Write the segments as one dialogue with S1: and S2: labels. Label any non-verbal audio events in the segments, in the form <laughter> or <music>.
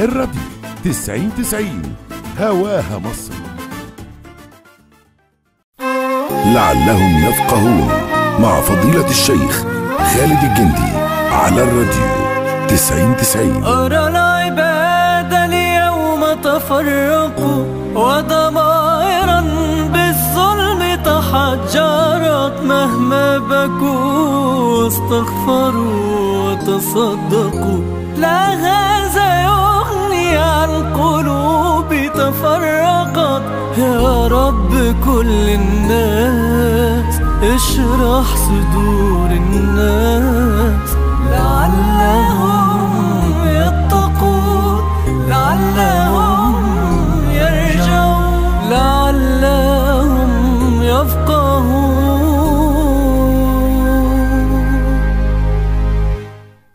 S1: الراديو 90 90 هواها مصر لعلهم يفقهون مع فضيلة الشيخ
S2: خالد الجندي على الراديو 90 90 أرى العباد اليوم تفرقوا وضمائرا بالظلم تحجرت مهما بكوا واستغفروا وتصدقوا لا هذا يوم القلوب تفرقت يا رب كل الناس اشرح صدور الناس لعلهم يتقون لعلهم يرجعون لعلهم يفقهون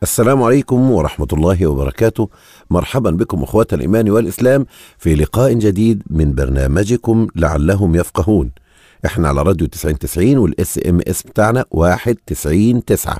S3: السلام عليكم ورحمة الله وبركاته مرحبا بكم اخوة الايمان والاسلام في لقاء جديد من برنامجكم لعلهم يفقهون. احنا على راديو 9090 والاس ام اس بتاعنا 199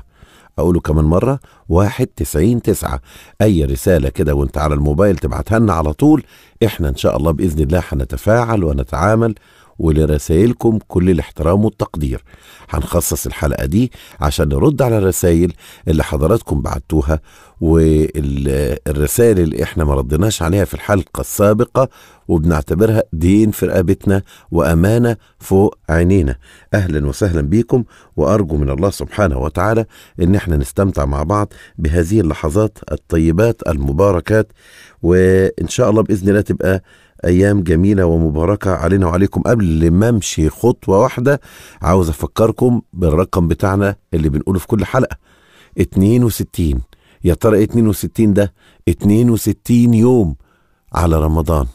S3: اقوله كمان مرة 199 اي رسالة كده وانت على الموبايل تبعتها لنا على طول احنا ان شاء الله باذن الله هنتفاعل ونتعامل ولرسائلكم كل الاحترام والتقدير هنخصص الحلقة دي عشان نرد على الرسائل اللي حضراتكم بعتوها والرسائل اللي احنا ما ردناش عليها في الحلقة السابقة وبنعتبرها دين في رقبتنا وأمانة فوق عينينا أهلا وسهلا بيكم وأرجو من الله سبحانه وتعالى إن احنا نستمتع مع بعض بهذه اللحظات الطيبات المباركات وإن شاء الله بإذن الله تبقى ايام جميله ومباركه علينا وعليكم قبل ما امشي خطوه واحده عاوز افكركم بالرقم بتاعنا اللي بنقوله في كل حلقه 62 يا ترى 62 ده 62 يوم على رمضان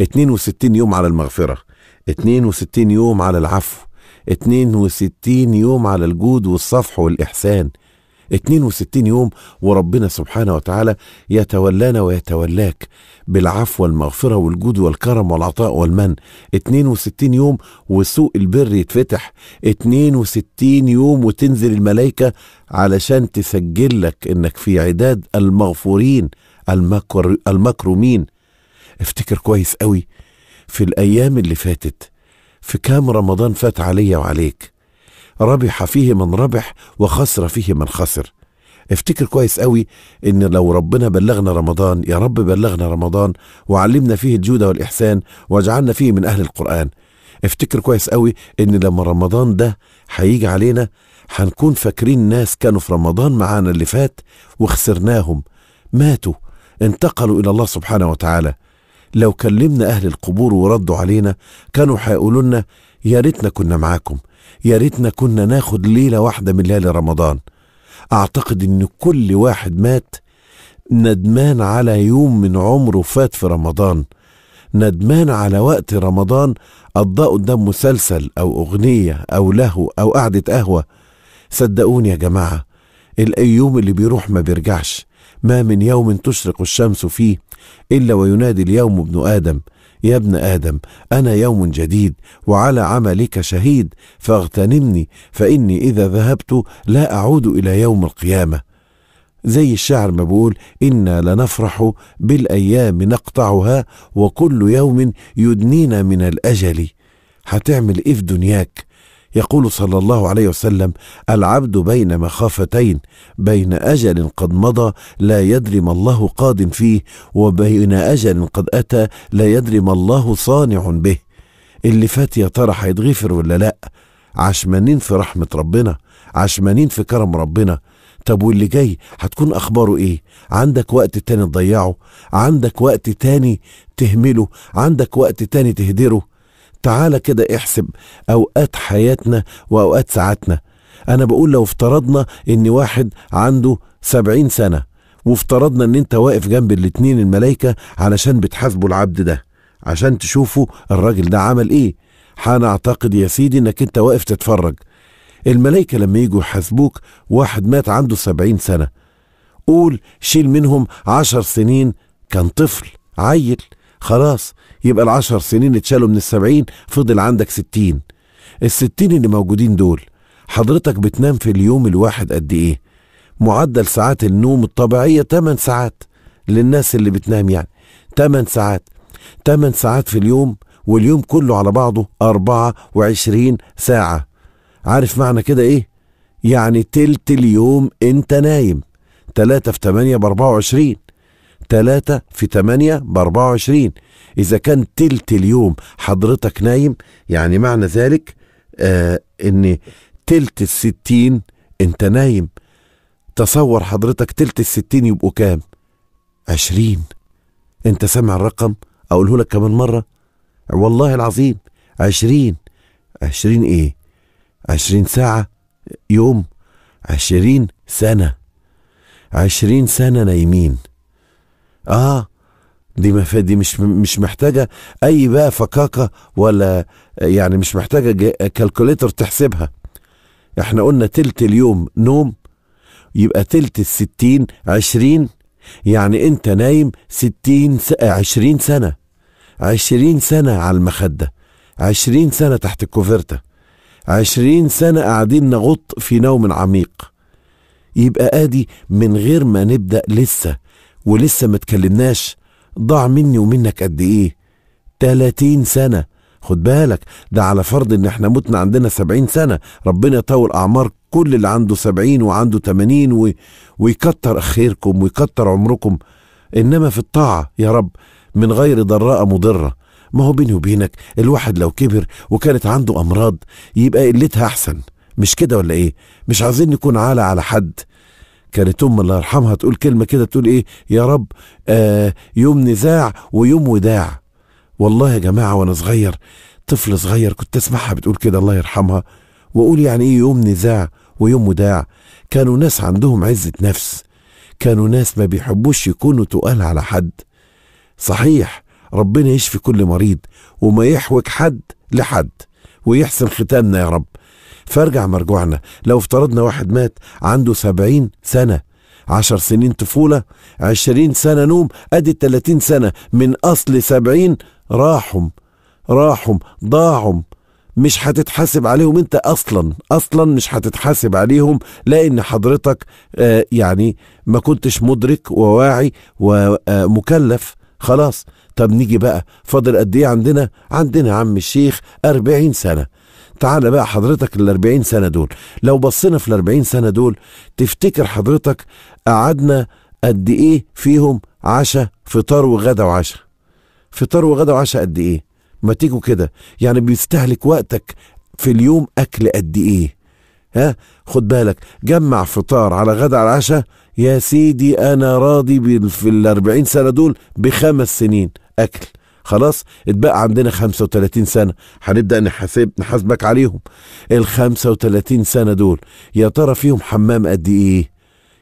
S3: 62 يوم على المغفره 62 يوم على العفو 62 يوم على الجود والصفح والإحسان 62 يوم وربنا سبحانه وتعالى يتولانا ويتولاك بالعفو والمغفرة والجود والكرم والعطاء والمن 62 يوم وسوق البر يتفتح 62 يوم وتنزل الملائكة علشان تسجل لك انك في عداد المغفورين المكر المكرمين افتكر كويس قوي في الايام اللي فاتت في كام رمضان فات عليا وعليك ربح فيه من ربح وخسر فيه من خسر افتكر كويس قوي ان لو ربنا بلغنا رمضان يا رب بلغنا رمضان وعلمنا فيه الجودة والاحسان واجعلنا فيه من اهل القران افتكر كويس قوي ان لما رمضان ده هيجي علينا هنكون فاكرين ناس كانوا في رمضان معانا اللي فات وخسرناهم ماتوا انتقلوا الى الله سبحانه وتعالى لو كلمنا اهل القبور وردوا علينا كانوا هيقولوا لنا يا ريتنا كنا معاكم يا ريتنا كنا ناخد ليله واحده من ليالي رمضان اعتقد ان كل واحد مات ندمان على يوم من عمره فات في رمضان ندمان على وقت رمضان قضاء قدام مسلسل او اغنيه او لهو او قعده قهوه صدقوني يا جماعه اليوم اللي بيروح ما بيرجعش ما من يوم تشرق الشمس فيه الا وينادي اليوم ابن ادم يا ابن ادم انا يوم جديد وعلى عملك شهيد فاغتنمني فاني اذا ذهبت لا اعود الى يوم القيامه زي الشعر ما بيقول انا لنفرح بالايام نقطعها وكل يوم يدنينا من الاجل هتعمل ايه في دنياك يقول صلى الله عليه وسلم العبد بين مخافتين بين اجل قد مضى لا يدري ما الله قاد فيه وبين اجل قد اتى لا يدري ما الله صانع به اللي فات يا ترى هيتغفر ولا لا عشمانين في رحمه ربنا عشمانين في كرم ربنا طب واللي جاي هتكون اخباره ايه عندك وقت تاني تضيعه عندك وقت تاني تهمله عندك وقت تاني تهدره تعالى كده احسب أوقات حياتنا وأوقات ساعاتنا أنا بقول لو افترضنا إن واحد عنده سبعين سنة وافترضنا إن أنت واقف جنب الاتنين الملايكة علشان بتحاسبوا العبد ده عشان تشوفوا الراجل ده عمل إيه هنعتقد يا سيدي إنك أنت واقف تتفرج الملايكة لما يجوا يحاسبوك واحد مات عنده سبعين سنة قول شيل منهم عشر سنين كان طفل عيل خلاص يبقى العشر سنين اتشالوا من السبعين فضل عندك ستين الستين اللي موجودين دول حضرتك بتنام في اليوم الواحد قد ايه معدل ساعات النوم الطبيعية 8 ساعات للناس اللي بتنام يعني 8 ساعات 8 ساعات في اليوم واليوم كله على بعضه 24 ساعة عارف معنى كده ايه يعني تلت اليوم انت نايم 3 في 8 ب 24 3 في 8 ب 24 إذا كان تلت اليوم حضرتك نايم يعني معنى ذلك آه إن تلت الستين أنت نايم تصور حضرتك تلت الستين يبقوا كام؟ عشرين أنت سامع الرقم؟ أقوله لك كمان مرة والله العظيم عشرين عشرين إيه؟ عشرين ساعة يوم عشرين سنة عشرين سنة نايمين اه دي ما دي مش مش محتاجه اي بقى فكاكه ولا يعني مش محتاجه كالكوليتر تحسبها احنا قلنا تلت اليوم نوم يبقى تلت الستين عشرين يعني انت نايم ستين س... عشرين سنة عشرين سنة على المخدة عشرين سنة تحت الكوفرتة عشرين سنة قاعدين نغط في نوم عميق يبقى ادي من غير ما نبدأ لسه ولسه ما تكلمناش ضاع مني ومنك قد ايه 30 سنه خد بالك ده على فرض ان احنا متنا عندنا 70 سنه ربنا يطول اعمار كل اللي عنده 70 وعنده 80 و... ويكتر خيركم ويكتر عمركم انما في الطاعه يا رب من غير ضراء مضره ما هو بيني وبينك الواحد لو كبر وكانت عنده امراض يبقى قلتها احسن مش كده ولا ايه مش عايزين نكون عالة على حد كانت أم الله يرحمها تقول كلمة كده تقول إيه يا رب آه يوم نزاع ويوم وداع والله يا جماعة وأنا صغير طفل صغير كنت أسمعها بتقول كده الله يرحمها وأقول يعني إيه يوم نزاع ويوم وداع كانوا ناس عندهم عزة نفس كانوا ناس ما بيحبوش يكونوا تقال على حد صحيح ربنا يشفي كل مريض وما يحوج حد لحد ويحسن ختامنا يا رب فارجع مرجوعنا لو افترضنا واحد مات عنده سبعين سنة عشر سنين طفولة عشرين سنة نوم ادي التلاتين سنة من اصل سبعين راحهم راحهم ضاعهم مش هتتحاسب عليهم انت اصلا اصلا مش هتتحاسب عليهم لان حضرتك آه يعني ما كنتش مدرك وواعي ومكلف آه، خلاص طب نيجي بقى فاضل قد ايه عندنا عندنا عم الشيخ 40 سنه تعال بقى حضرتك ال 40 سنه دول لو بصينا في ال 40 سنه دول تفتكر حضرتك قعدنا قد ايه فيهم عشاء فطار وغدا وعشاء فطار وغدا وعشاء قد ايه ما تيجوا كده يعني بيستهلك وقتك في اليوم اكل قد ايه ها خد بالك جمع فطار على غدا على عشاء يا سيدي انا راضي في ال 40 سنه دول بخمس سنين اكل خلاص اتبقى عندنا 35 سنة هنبدأ نحاسب نحاسبك عليهم ال 35 سنة دول يا ترى فيهم حمام قد إيه؟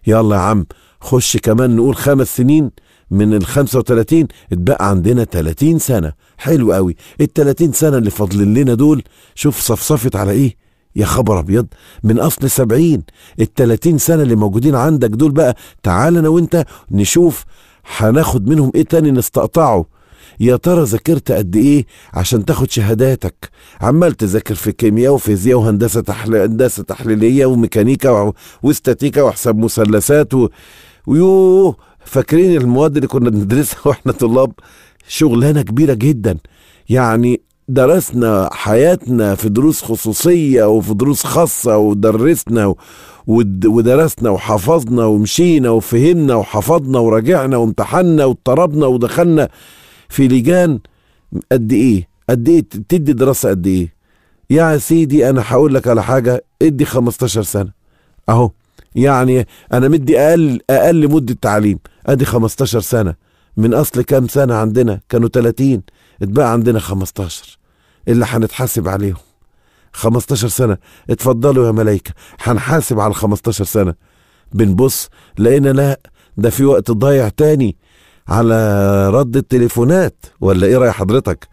S3: يلا يا عم خش كمان نقول خمس سنين من ال 35 اتبقى عندنا 30 سنة حلو قوي ال 30 سنة اللي فاضلين لنا دول شوف صفصفت على إيه؟ يا خبر ابيض من اصل سبعين 30 سنه اللي موجودين عندك دول بقى تعال انا وانت نشوف هناخد منهم ايه تاني نستقطعه يا ترى ذاكرت قد ايه عشان تاخد شهاداتك عمال تذاكر في كيمياء وفيزياء وهندسه تحل... هندسه تحليليه وميكانيكا و... واستاتيكا وحساب مثلثات و... ويوه فاكرين المواد اللي كنا بندرسها <laughs> واحنا طلاب شغلانه كبيره جدا يعني درسنا حياتنا في دروس خصوصية وفي دروس خاصة ودرسنا ودرسنا وحفظنا ومشينا وفهمنا وحفظنا وراجعنا وامتحنا واضطربنا ودخلنا في لجان قد ايه قد ايه تدي دراسه قد ايه يا سيدي انا هقول لك على حاجه ادي 15 سنه اهو يعني انا مدي اقل اقل مده تعليم ادي 15 سنه من اصل كام سنه عندنا كانوا 30 اتبقى عندنا 15 اللي هنتحاسب عليهم 15 سنه اتفضلوا يا ملايكه هنحاسب على 15 سنه بنبص لقينا لا ده في وقت ضايع تاني على رد التليفونات ولا ايه راي حضرتك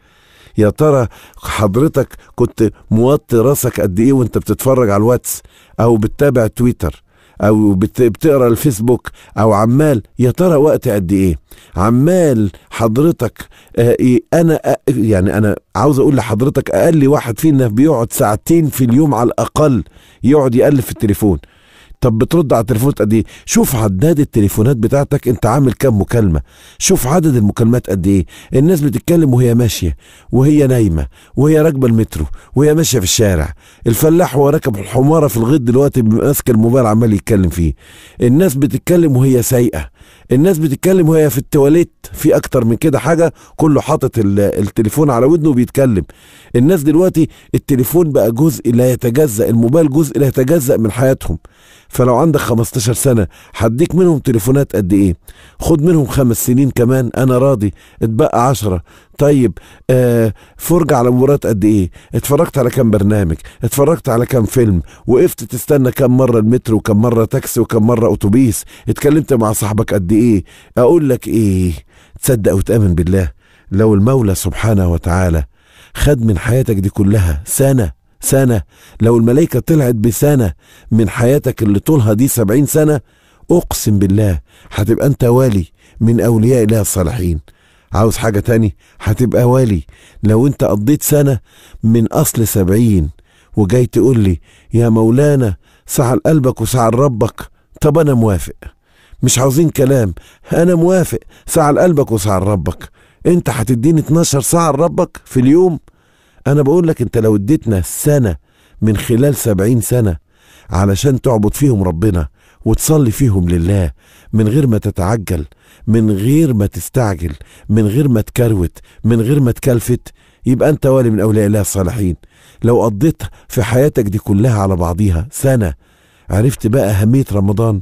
S3: يا ترى حضرتك كنت موطي راسك قد ايه وانت بتتفرج على الواتس او بتتابع تويتر او بتقرا الفيسبوك او عمال يا ترى وقت قد ايه عمال حضرتك آه إيه انا آه يعني انا عاوز اقول لحضرتك اقل واحد فينا بيقعد ساعتين في اليوم على الاقل يقعد يقلب في التليفون طب بترد على التليفون قد ايه شوف عداد التليفونات بتاعتك انت عامل كام مكالمه شوف عدد المكالمات قد ايه الناس بتتكلم وهي ماشيه وهي نايمه وهي راكبه المترو وهي ماشيه في الشارع الفلاح وهو راكب الحماره في الغيط دلوقتي ماسك الموبايل عمال يتكلم فيه الناس بتتكلم وهي سايقه الناس بتتكلم وهي في التواليت في اكتر من كده حاجه كله حاطط التليفون على ودنه وبيتكلم الناس دلوقتي التليفون بقى جزء لا يتجزا الموبايل جزء لا يتجزا من حياتهم فلو عندك 15 سنه هديك منهم تليفونات قد ايه خد منهم خمس سنين كمان انا راضي اتبقى 10 طيب آه فرجة على مباريات قد ايه اتفرجت على كام برنامج اتفرجت على كام فيلم وقفت تستنى كام مرة المترو وكم مرة تاكسي وكم مرة اتوبيس اتكلمت مع صاحبك قد ايه اقول لك ايه تصدق وتامن بالله لو المولى سبحانه وتعالى خد من حياتك دي كلها سنة سنة لو الملائكة طلعت بسنة من حياتك اللي طولها دي سبعين سنة أقسم بالله هتبقى أنت والي من أولياء الله الصالحين عاوز حاجة تاني هتبقى والي لو انت قضيت سنة من أصل سبعين وجاي تقول لي يا مولانا سعى قلبك وسعى ربك طب أنا موافق مش عاوزين كلام أنا موافق سعى قلبك وسعى ربك انت هتديني 12 ساعة لربك في اليوم أنا بقول لك انت لو اديتنا سنة من خلال سبعين سنة علشان تعبد فيهم ربنا وتصلي فيهم لله من غير ما تتعجل من غير ما تستعجل من غير ما تكروت من غير ما تكلفت يبقى انت والي من اولياء الله الصالحين لو قضيت في حياتك دي كلها على بعضيها سنه عرفت بقى اهميه رمضان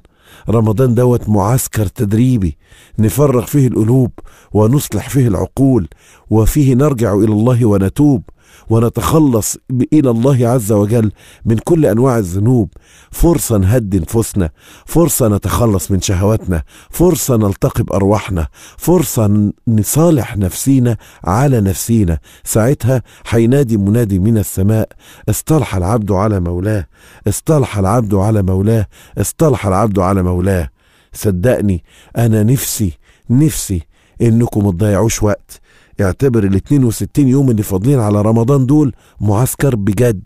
S3: رمضان دوت معسكر تدريبي نفرغ فيه القلوب ونصلح فيه العقول وفيه نرجع الى الله ونتوب ونتخلص إلى الله عز وجل من كل أنواع الذنوب فرصة نهدي نفوسنا فرصة نتخلص من شهواتنا فرصة نلتقي بأرواحنا فرصة نصالح نفسينا على نفسينا ساعتها حينادي منادي من السماء اصطلح العبد على مولاه اصطلح العبد على مولاه اصطلح العبد على مولاه صدقني أنا نفسي نفسي انكم ما تضيعوش وقت اعتبر ال 62 يوم اللي فاضلين على رمضان دول معسكر بجد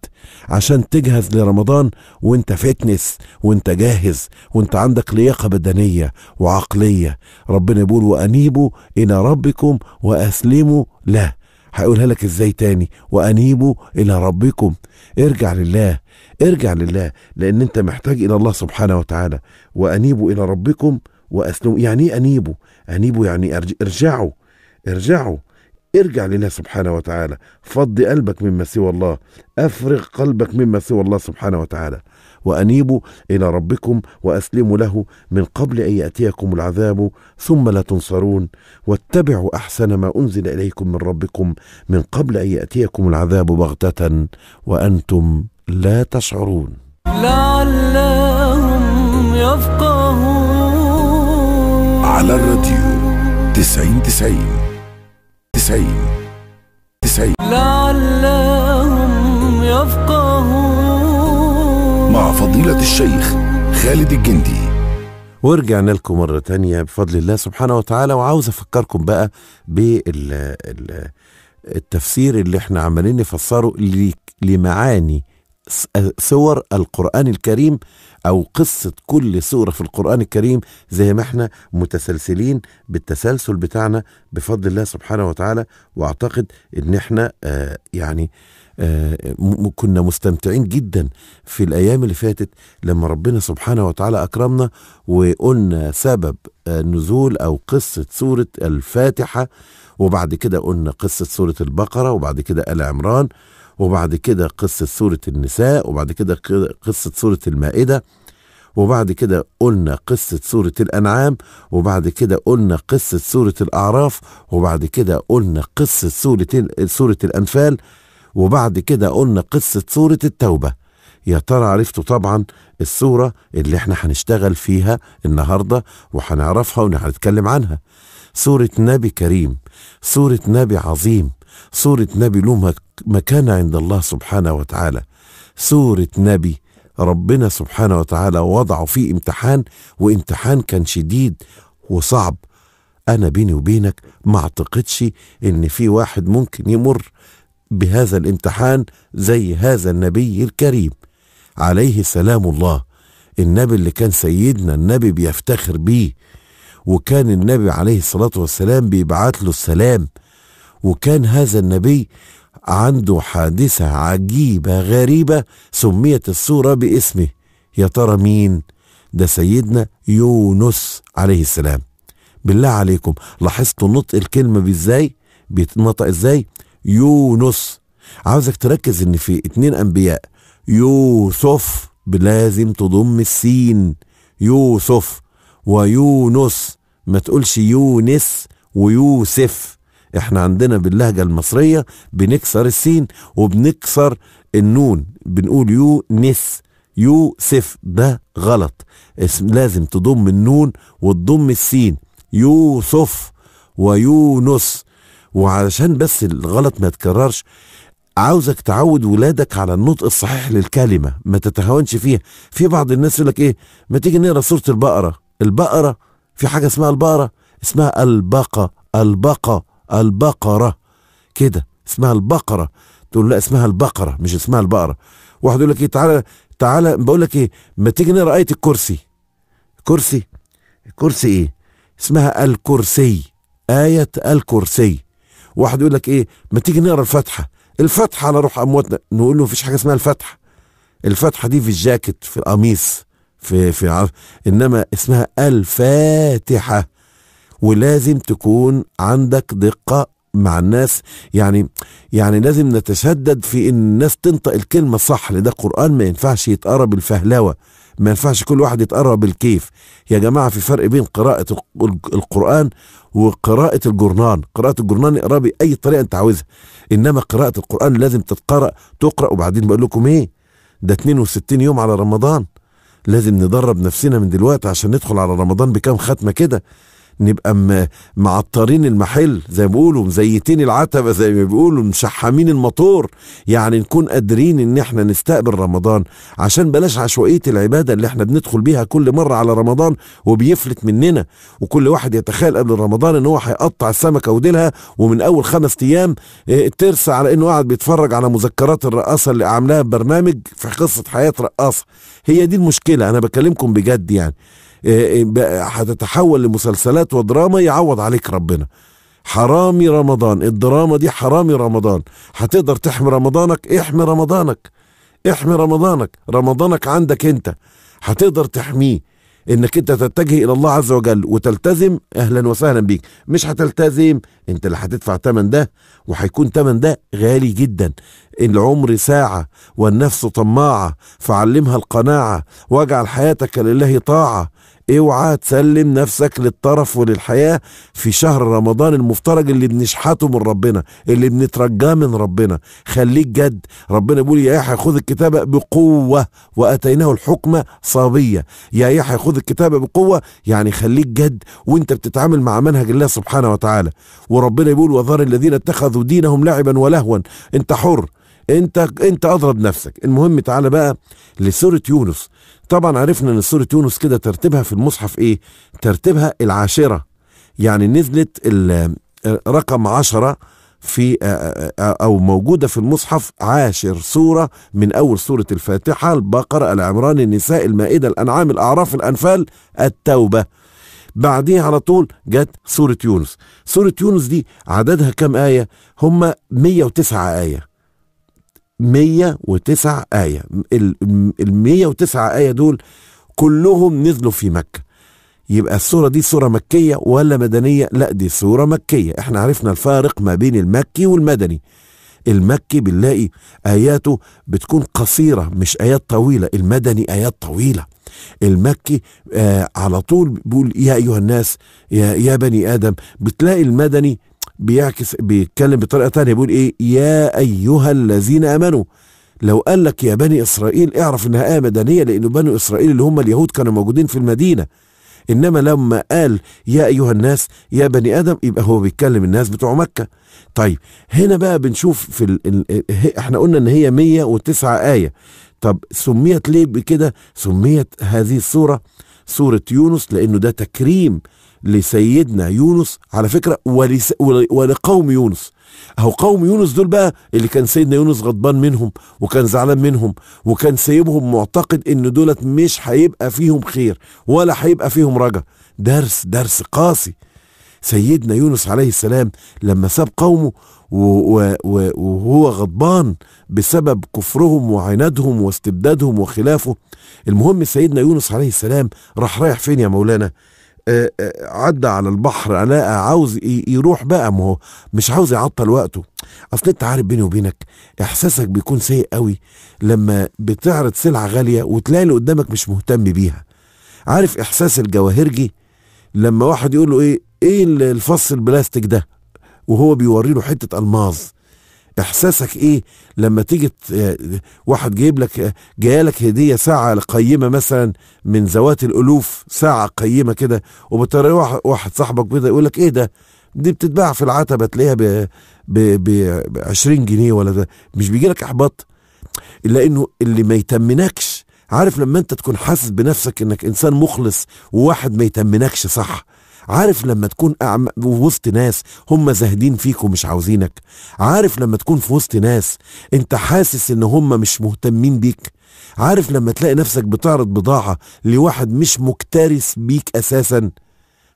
S3: عشان تجهز لرمضان وانت فتنس وانت جاهز وانت عندك لياقه بدنيه وعقليه ربنا بيقول وانيبوا الى ربكم واسلموا له هقولها لك ازاي تاني وانيبوا الى ربكم ارجع لله ارجع لله لان انت محتاج الى الله سبحانه وتعالى وانيبوا الى ربكم واسلموا يعني ايه انيبوا انيبوا يعني ارجعوا ارجعوا ارجع لله سبحانه وتعالى فض قلبك مما سوى الله افرغ قلبك مما سوى الله سبحانه وتعالى وانيبوا الى ربكم واسلموا له من قبل ان ياتيكم العذاب ثم لا تنصرون واتبعوا احسن ما انزل اليكم من ربكم من قبل ان ياتيكم العذاب بغته وانتم لا تشعرون
S2: لعلهم يفقهون
S1: على الراديو تسعين تسعين تسعين تسعين
S2: لعلهم
S1: يفقهون مع فضيلة الشيخ خالد الجندي
S3: ورجعنا لكم مرة تانية بفضل الله سبحانه وتعالى وعاوز أفكركم بقى بال التفسير اللي احنا عمالين نفسره لمعاني سور القرآن الكريم أو قصة كل سورة في القرآن الكريم زي ما احنا متسلسلين بالتسلسل بتاعنا بفضل الله سبحانه وتعالى وأعتقد إن احنا آه يعني آه كنا مستمتعين جدا في الأيام اللي فاتت لما ربنا سبحانه وتعالى أكرمنا وقلنا سبب آه نزول أو قصة سورة الفاتحة وبعد كده قلنا قصة سورة البقرة وبعد كده آل عمران وبعد كده قصة سورة النساء وبعد كده قصة سورة المائدة وبعد كده قلنا قصة سورة الأنعام وبعد كده قلنا قصة سورة الأعراف وبعد كده قلنا قصة سورة سورة الأنفال وبعد كده قلنا قصة سورة التوبة يا ترى عرفتوا طبعا السورة اللي احنا هنشتغل فيها النهاردة وهنعرفها وهنتكلم عنها سورة نبي كريم سورة نبي عظيم صورة نبي له مكانة عند الله سبحانه وتعالى صورة نبي ربنا سبحانه وتعالى وضعه في امتحان وامتحان كان شديد وصعب أنا بيني وبينك ما أعتقدش إن في واحد ممكن يمر بهذا الامتحان زي هذا النبي الكريم عليه سلام الله النبي اللي كان سيدنا النبي بيفتخر بيه وكان النبي عليه الصلاة والسلام بيبعت له السلام وكان هذا النبي عنده حادثة عجيبة غريبة سميت الصورة باسمه يا ترى مين ده سيدنا يونس عليه السلام بالله عليكم لاحظتوا نطق الكلمة بازاي بيتنطق ازاي يونس عاوزك تركز ان في اتنين انبياء يوسف لازم تضم السين يوسف ويونس ما تقولش يونس ويوسف احنا عندنا باللهجة المصرية بنكسر السين وبنكسر النون بنقول يو نس يوسف ده غلط اسم لازم تضم النون وتضم السين يوسف ويونس وعلشان بس الغلط ما يتكررش عاوزك تعود ولادك على النطق الصحيح للكلمة ما تتهاونش فيها في بعض الناس يقول لك ايه ما تيجي نقرا سورة البقرة البقرة في حاجة اسمها البقرة اسمها البقى البقى البقرة كده اسمها البقرة تقول لا اسمها البقرة مش اسمها البقرة واحد يقول لك ايه تعالى تعالى بقول لك ايه ما تيجي نقرا آية الكرسي كرسي كرسي ايه اسمها الكرسي آية الكرسي واحد يقول لك ايه ما تيجي نقرا الفاتحة الفاتحة على روح أمواتنا نقول له مفيش حاجة اسمها الفاتحة الفاتحة دي في الجاكيت في القميص في في عارف. انما اسمها الفاتحه ولازم تكون عندك دقة مع الناس يعني يعني لازم نتشدد في ان الناس تنطق الكلمة صح لده قرآن ما ينفعش يتقرا بالفهلوة ما ينفعش كل واحد يتقرا بالكيف يا جماعة في فرق بين قراءة القرآن وقراءة الجرنان قراءة الجرنان اقرا بأي طريقة انت عاوزها انما قراءة القرآن لازم تتقرأ تقرأ وبعدين بقول لكم ايه ده 62 يوم على رمضان لازم ندرب نفسنا من دلوقتي عشان ندخل على رمضان بكام ختمة كده نبقى معطرين المحل زي ما بيقولوا مزيتين العتبة زي ما بيقولوا مشحمين المطور يعني نكون قادرين ان احنا نستقبل رمضان عشان بلاش عشوائية العبادة اللي احنا بندخل بيها كل مرة على رمضان وبيفلت مننا وكل واحد يتخيل قبل رمضان ان هو هيقطع السمكة وديلها ومن اول خمس ايام آه، ترسى على انه قاعد بيتفرج على مذكرات الرقاصة اللي عاملاها برنامج في قصة حياة رقاصة هي دي المشكلة انا بكلمكم بجد يعني هتتحول إيه، إيه، لمسلسلات ودراما يعوض عليك ربنا حرامي رمضان الدراما دي حرامي رمضان هتقدر تحمي رمضانك احمي رمضانك احمي رمضانك رمضانك عندك انت هتقدر تحميه انك انت تتجه الى الله عز وجل وتلتزم اهلا وسهلا بيك مش هتلتزم انت اللي هتدفع تمن ده وهيكون تمن ده غالي جدا العمر ساعة والنفس طماعة فعلمها القناعة واجعل حياتك لله طاعة اوعى تسلم نفسك للطرف وللحياة في شهر رمضان المفترج اللي بنشحته من ربنا اللي بنترجاه من ربنا خليك جد ربنا بيقول يا يحيى خذ الكتابة بقوة وأتيناه الحكمة صبية يا يحيى خذ الكتابة بقوة يعني خليك جد وانت بتتعامل مع منهج الله سبحانه وتعالى وربنا يقول وذر الذين اتخذوا دينهم لعبا ولهوا انت حر انت انت اضرب نفسك المهم تعالى بقى لسوره يونس طبعا عرفنا ان سوره يونس كده ترتيبها في المصحف ايه ترتيبها العاشره يعني نزلت رقم عشرة في آه، آه، آه، او موجوده في المصحف عاشر سوره من اول سوره الفاتحه البقره العمران النساء المائده الانعام الاعراف الانفال التوبه بعديها على طول جت سوره يونس سوره يونس دي عددها كم ايه هم 109 ايه 109 آية ال 109 آية دول كلهم نزلوا في مكة يبقى السورة دي سورة مكية ولا مدنية لا دي سورة مكية احنا عرفنا الفارق ما بين المكي والمدني المكي بنلاقي آياته بتكون قصيرة مش آيات طويلة المدني آيات طويلة المكي آه على طول بيقول يا أيها الناس يا, يا بني آدم بتلاقي المدني بيعكس بيتكلم بطريقه ثانيه بيقول ايه يا ايها الذين امنوا لو قال لك يا بني اسرائيل اعرف انها ايه مدنيه لان بني اسرائيل اللي هم اليهود كانوا موجودين في المدينه انما لما قال يا ايها الناس يا بني ادم يبقى هو بيتكلم الناس بتوع مكه طيب هنا بقى بنشوف في الـ الـ احنا قلنا ان هي 109 ايه طب سميت ليه بكده سميت هذه السوره سوره يونس لانه ده تكريم لسيدنا يونس على فكرة ولس ولقوم يونس اهو قوم يونس دول بقى اللي كان سيدنا يونس غضبان منهم وكان زعلان منهم وكان سايبهم معتقد ان دولت مش هيبقى فيهم خير ولا هيبقى فيهم رجا درس درس قاسي سيدنا يونس عليه السلام لما ساب قومه وهو غضبان بسبب كفرهم وعنادهم واستبدادهم وخلافه المهم سيدنا يونس عليه السلام راح رايح فين يا مولانا آه، آه، عدى على البحر علاء عاوز يروح بقى ما هو مش عاوز يعطل وقته اصل انت عارف بيني وبينك احساسك بيكون سيء قوي لما بتعرض سلعه غاليه وتلاقي اللي قدامك مش مهتم بيها عارف احساس الجواهرجي لما واحد يقول له ايه ايه الفص البلاستيك ده وهو بيوري له حته الماظ احساسك ايه لما تيجي واحد جايب لك جايه لك هديه ساعه قيمه مثلا من ذوات الالوف ساعه قيمه كده وبترى واحد صاحبك بيقول لك ايه ده دي بتتباع في العتبه تلاقيها ب ب 20 جنيه ولا ده مش بيجي لك احباط الا انه اللي ما يتمنكش عارف لما انت تكون حاسس بنفسك انك انسان مخلص وواحد ما يتمنكش صح عارف لما تكون أعم... وسط ناس هم زاهدين فيك ومش عاوزينك عارف لما تكون في وسط ناس انت حاسس ان هم مش مهتمين بيك عارف لما تلاقي نفسك بتعرض بضاعة لواحد مش مكترث بيك أساسا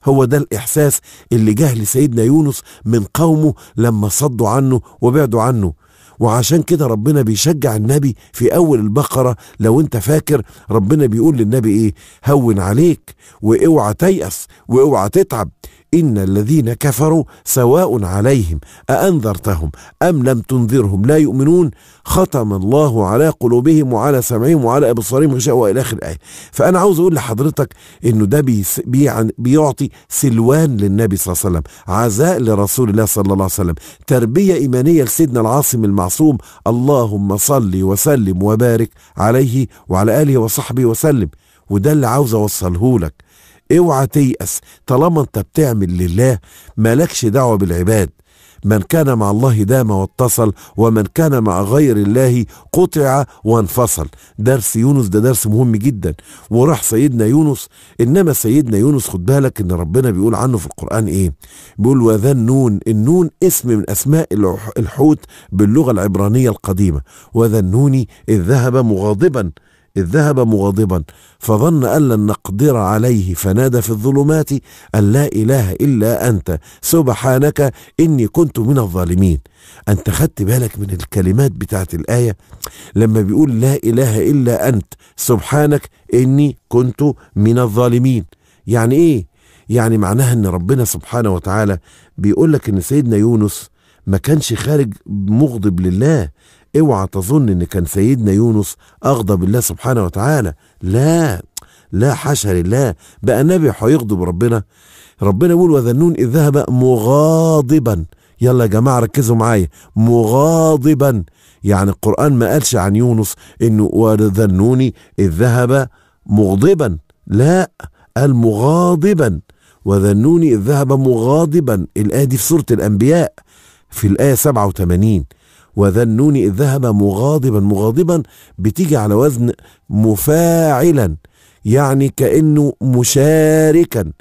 S3: هو ده الإحساس اللي جه لسيدنا يونس من قومه لما صدوا عنه وبعدوا عنه وعشان كده ربنا بيشجع النبي في أول البقرة لو أنت فاكر ربنا بيقول للنبي إيه هون عليك وإوعى تيأس وإوعى تتعب إن الذين كفروا سواء عليهم أأنذرتهم أم لم تنذرهم لا يؤمنون ختم الله على قلوبهم وعلى سمعهم وعلى أبصارهم غشاوة إلى آخر الآية فأنا عاوز أقول لحضرتك إنه ده بيعطي سلوان للنبي صلى الله عليه وسلم عزاء لرسول الله صلى الله عليه وسلم تربية إيمانية لسيدنا العاصم المعصوم اللهم صل وسلم وبارك عليه وعلى آله وصحبه وسلم وده اللي عاوز أوصله لك اوعى تيأس طالما انت بتعمل لله مالكش دعوة بالعباد من كان مع الله دام واتصل ومن كان مع غير الله قطع وانفصل درس يونس ده درس مهم جدا وراح سيدنا يونس انما سيدنا يونس خد بالك ان ربنا بيقول عنه في القرآن ايه بيقول وذا النون النون اسم من اسماء الحوت باللغة العبرانية القديمة وذا النون اذ ذهب مغاضبا إذ ذهب مغاضبا فظن أن لن نقدر عليه فنادى في الظلمات أن لا إله إلا أنت سبحانك إني كنت من الظالمين أنت خدت بالك من الكلمات بتاعت الآية لما بيقول لا إله إلا أنت سبحانك إني كنت من الظالمين يعني إيه؟ يعني معناها أن ربنا سبحانه وتعالى بيقول لك أن سيدنا يونس ما كانش خارج مغضب لله اوعى تظن ان كان سيدنا يونس اغضب الله سبحانه وتعالى لا لا حاشا لله بقى النبي هيغضب ربنا ربنا يقول وذنون اذ ذهب مغاضبا يلا يا جماعه ركزوا معايا مغاضبا يعني القران ما قالش عن يونس انه وذنوني اذ ذهب مغضبا لا قال مغاضبا وذنوني اذ ذهب مغاضبا الايه دي في سوره الانبياء في الايه 87 وذا النون إذ ذهب مغاضبا مغاضبا بتيجي على وزن مفاعلا يعني كأنه مشاركا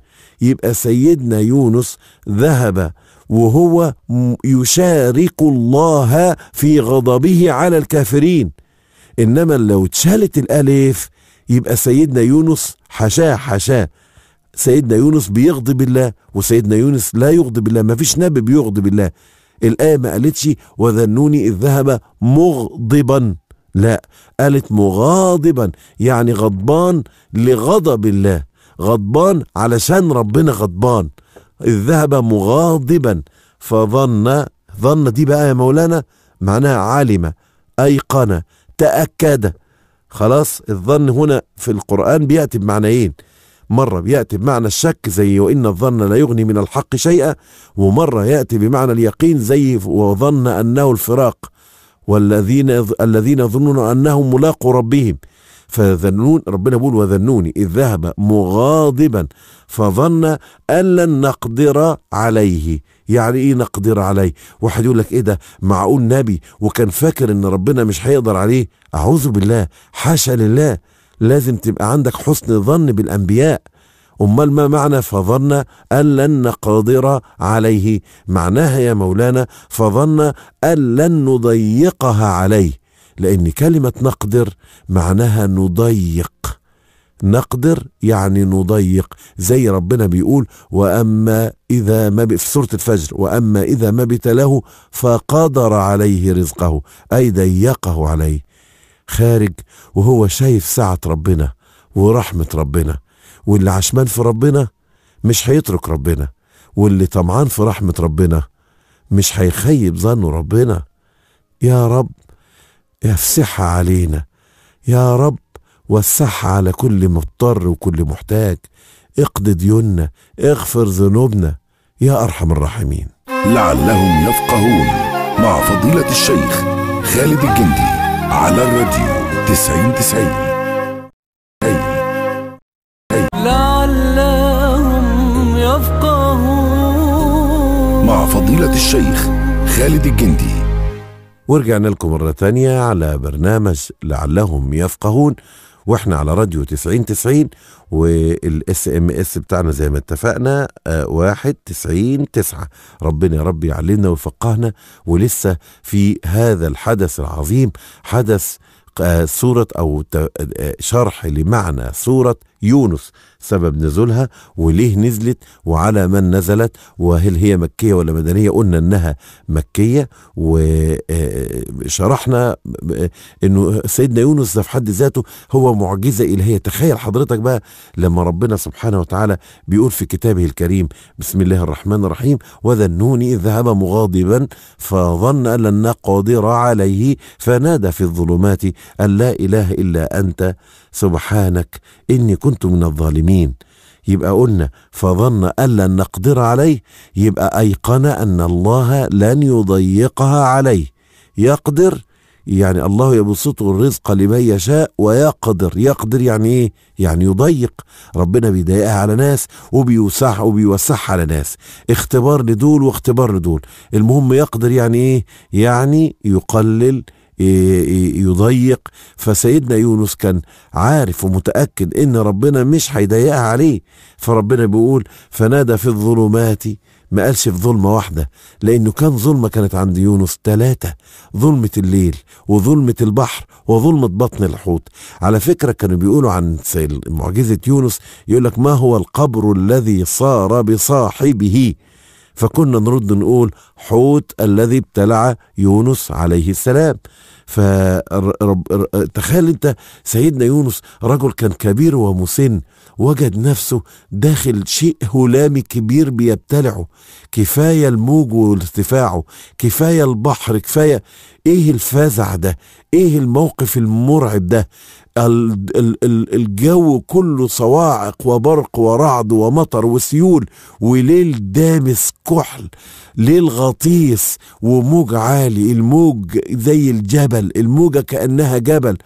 S3: يبقى سيدنا يونس ذهب وهو يشارك الله في غضبه على الكافرين إنما لو اتشالت الألف يبقى سيدنا يونس حشا حشا سيدنا يونس بيغضب الله وسيدنا يونس لا يغضب الله ما فيش نبي بيغضب الله الآية ما قالتش وذنوني إذ ذهب مغضبا لا قالت مغاضبا يعني غضبان لغضب الله غضبان علشان ربنا غضبان إذ ذهب مغاضبا فظن ظن دي بقى يا مولانا معناها علم أيقن تأكد خلاص الظن هنا في القرآن بيأتي بمعنيين مرة بيأتي بمعنى الشك زي وإن الظن لا يغني من الحق شيئا ومرة يأتي بمعنى اليقين زي وظن أنه الفراق والذين الذين يظنون أنهم ملاقوا ربهم فذنون ربنا بيقول وذنوني إذ ذهب مغاضبا فظن أن لن نقدر عليه يعني ايه نقدر عليه واحد يقول لك ايه ده معقول نبي وكان فاكر ان ربنا مش هيقدر عليه اعوذ بالله حاشا لله لازم تبقى عندك حسن ظن بالأنبياء أمال ما معنى فظن أن لن نقدر عليه معناها يا مولانا فظن أن لن نضيقها عليه لأن كلمة نقدر معناها نضيق نقدر يعني نضيق زي ربنا بيقول وأما إذا ما في سورة الفجر وأما إذا ما له فقدر عليه رزقه أي ضيقه عليه خارج وهو شايف سعة ربنا ورحمة ربنا واللي عشمان في ربنا مش هيترك ربنا واللي طمعان في رحمة ربنا مش هيخيب ظنه ربنا يا رب افسحها علينا يا رب وسعها على كل مضطر وكل محتاج اقض ديوننا اغفر ذنوبنا يا ارحم الراحمين
S1: لعلهم يفقهون مع فضيله الشيخ خالد الجندي على الراديو تسعين تسعين لعلهم يفقهون مع فضيلة الشيخ خالد الجندي
S3: ورجعنا لكم مرة تانية على برنامج لعلهم يفقهون واحنا على راديو 90 90 والاس ام اس بتاعنا زي ما اتفقنا آه، واحد تسعين تسعة ربنا يا رب يعلمنا ويفقهنا ولسه في هذا الحدث العظيم حدث سورة آه، أو آه، شرح لمعنى سورة يونس سبب نزولها وليه نزلت وعلى من نزلت وهل هي مكية ولا مدنية قلنا أنها مكية وشرحنا آه، آه، آه، أنه سيدنا يونس ده في حد ذاته هو معجزة إلهية تخيل حضرتك بقى لما ربنا سبحانه وتعالى بيقول في كتابه الكريم بسم الله الرحمن الرحيم وذا النون إذ ذهب مغاضبا فظن أن لن نقدر عليه فنادى في الظلمات أن لا إله إلا أنت سبحانك إني كنت من الظالمين يبقى قلنا فظن ألا نقدر عليه يبقى أيقن أن الله لن يضيقها عليه يقدر يعني الله يبسط الرزق لمن يشاء ويقدر يقدر يعني ايه يعني يضيق ربنا بيضيقها على ناس وبيوسعها وبيوسعها على ناس اختبار لدول واختبار لدول المهم يقدر يعني ايه يعني يقلل يضيق فسيدنا يونس كان عارف ومتأكد إن ربنا مش هيضيقها عليه فربنا بيقول فنادى في الظلمات ما قالش في ظلمة واحدة لأنه كان ظلمة كانت عند يونس ثلاثة ظلمة الليل وظلمة البحر وظلمة بطن الحوت على فكرة كانوا بيقولوا عن معجزة يونس يقول لك ما هو القبر الذي صار بصاحبه فكنا نرد نقول حوت الذي ابتلع يونس عليه السلام فتخيل انت سيدنا يونس رجل كان كبير ومسن وجد نفسه داخل شيء هلامي كبير بيبتلعه كفاية الموج وارتفاعه كفاية البحر كفاية ايه الفزع ده ايه الموقف المرعب ده الجو كله صواعق وبرق ورعد ومطر وسيول وليل دامس كحل ليل غطيس وموج عالي الموج زي الجبل الموجة كأنها جبل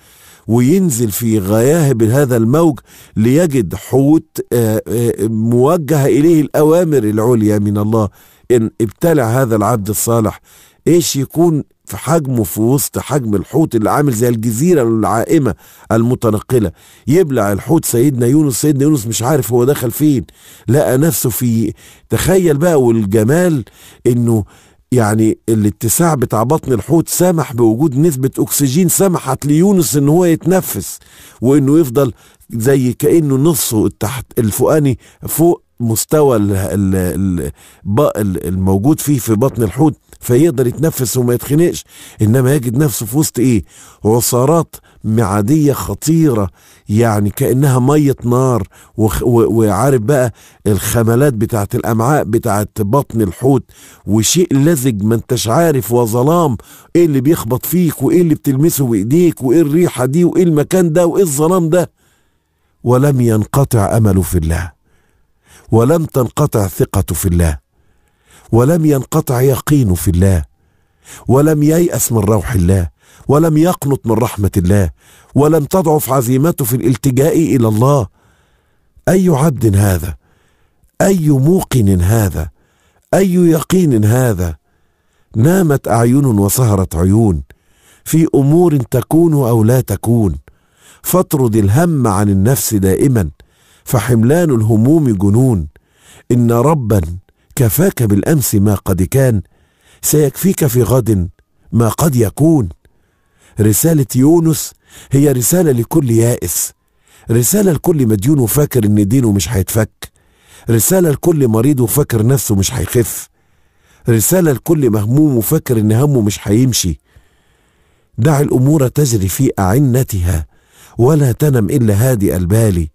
S3: وينزل في غياهب هذا الموج ليجد حوت آه، آه، موجهة إليه الأوامر العليا من الله إن ابتلع هذا العبد الصالح إيش يكون في حجمه في وسط حجم الحوت اللي عامل زي الجزيرة العائمة المتنقلة يبلع الحوت سيدنا يونس سيدنا يونس مش عارف هو دخل فين لقى نفسه في تخيل بقى والجمال انه يعني الاتساع بتاع بطن الحوت سمح بوجود نسبة أكسجين سمحت ليونس إن هو يتنفس وإنه يفضل زي كأنه نصه التحت الفوقاني فوق مستوى ال ال ال الموجود فيه في بطن الحوت فيقدر يتنفس وما يتخنقش انما يجد نفسه في وسط ايه عصارات معاديه خطيره يعني كانها ميه نار وعارف بقى الخملات بتاعه الامعاء بتاعه بطن الحوت وشيء لزج ما انتش عارف وظلام ايه اللي بيخبط فيك وايه اللي بتلمسه بايديك وايه الريحه دي وايه المكان ده وايه الظلام ده ولم ينقطع امله في الله ولم تنقطع ثقته في الله ولم ينقطع يقينه في الله ولم ييأس من روح الله ولم يقنط من رحمة الله ولم تضعف عزيمته في الالتجاء إلى الله أي عبد هذا أي موقن هذا أي يقين هذا نامت أعين وسهرت عيون في أمور تكون أو لا تكون فاطرد الهم عن النفس دائما فحملان الهموم جنون إن ربا كفاك بالأمس ما قد كان سيكفيك في غد ما قد يكون رسالة يونس هي رسالة لكل يائس رسالة لكل مديون وفاكر إن دينه مش هيتفك رسالة لكل مريض وفاكر نفسه مش هيخف رسالة لكل مهموم وفاكر إن همه مش هيمشي دع الأمور تجري في أعنتها ولا تنم إلا هادئ البال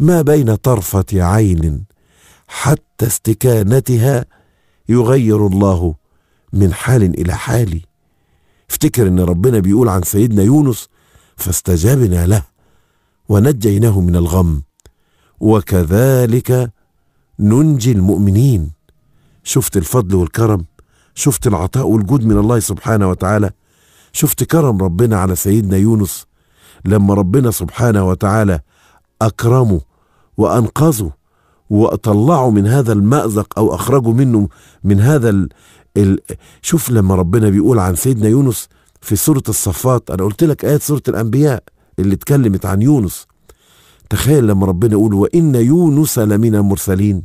S3: ما بين طرفه عين حتى استكانتها يغير الله من حال الى حال افتكر ان ربنا بيقول عن سيدنا يونس فاستجابنا له ونجيناه من الغم وكذلك ننجي المؤمنين شفت الفضل والكرم شفت العطاء والجود من الله سبحانه وتعالى شفت كرم ربنا على سيدنا يونس لما ربنا سبحانه وتعالى اكرموا وانقذوا وطلعوا من هذا المأزق او اخرجوا منه من هذا ال... ال... شوف لما ربنا بيقول عن سيدنا يونس في سورة الصفات انا قلت لك ايات سورة الانبياء اللي اتكلمت عن يونس تخيل لما ربنا يقول وان يونس لمن المرسلين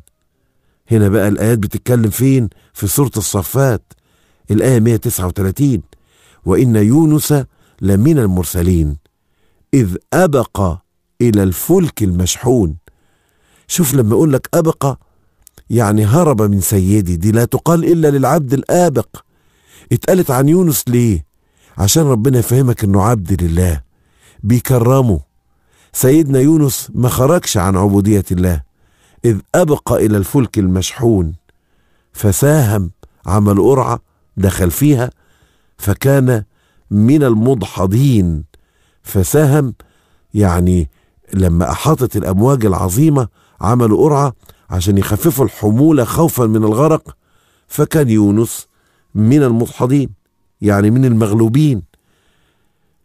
S3: هنا بقى الايات بتتكلم فين في سورة الصفات الاية 139 وان يونس لمن المرسلين اذ أبقى إلى الفلك المشحون شوف لما أقول لك أبقى يعني هرب من سيدي دي لا تقال إلا للعبد الآبق اتقالت عن يونس ليه عشان ربنا يفهمك أنه عبد لله بيكرمه سيدنا يونس ما خرجش عن عبودية الله إذ أبقى إلى الفلك المشحون فساهم عمل قرعة دخل فيها فكان من المدحضين فساهم يعني لما أحاطت الأمواج العظيمة عملوا قرعة عشان يخففوا الحمولة خوفا من الغرق فكان يونس من المضحضين يعني من المغلوبين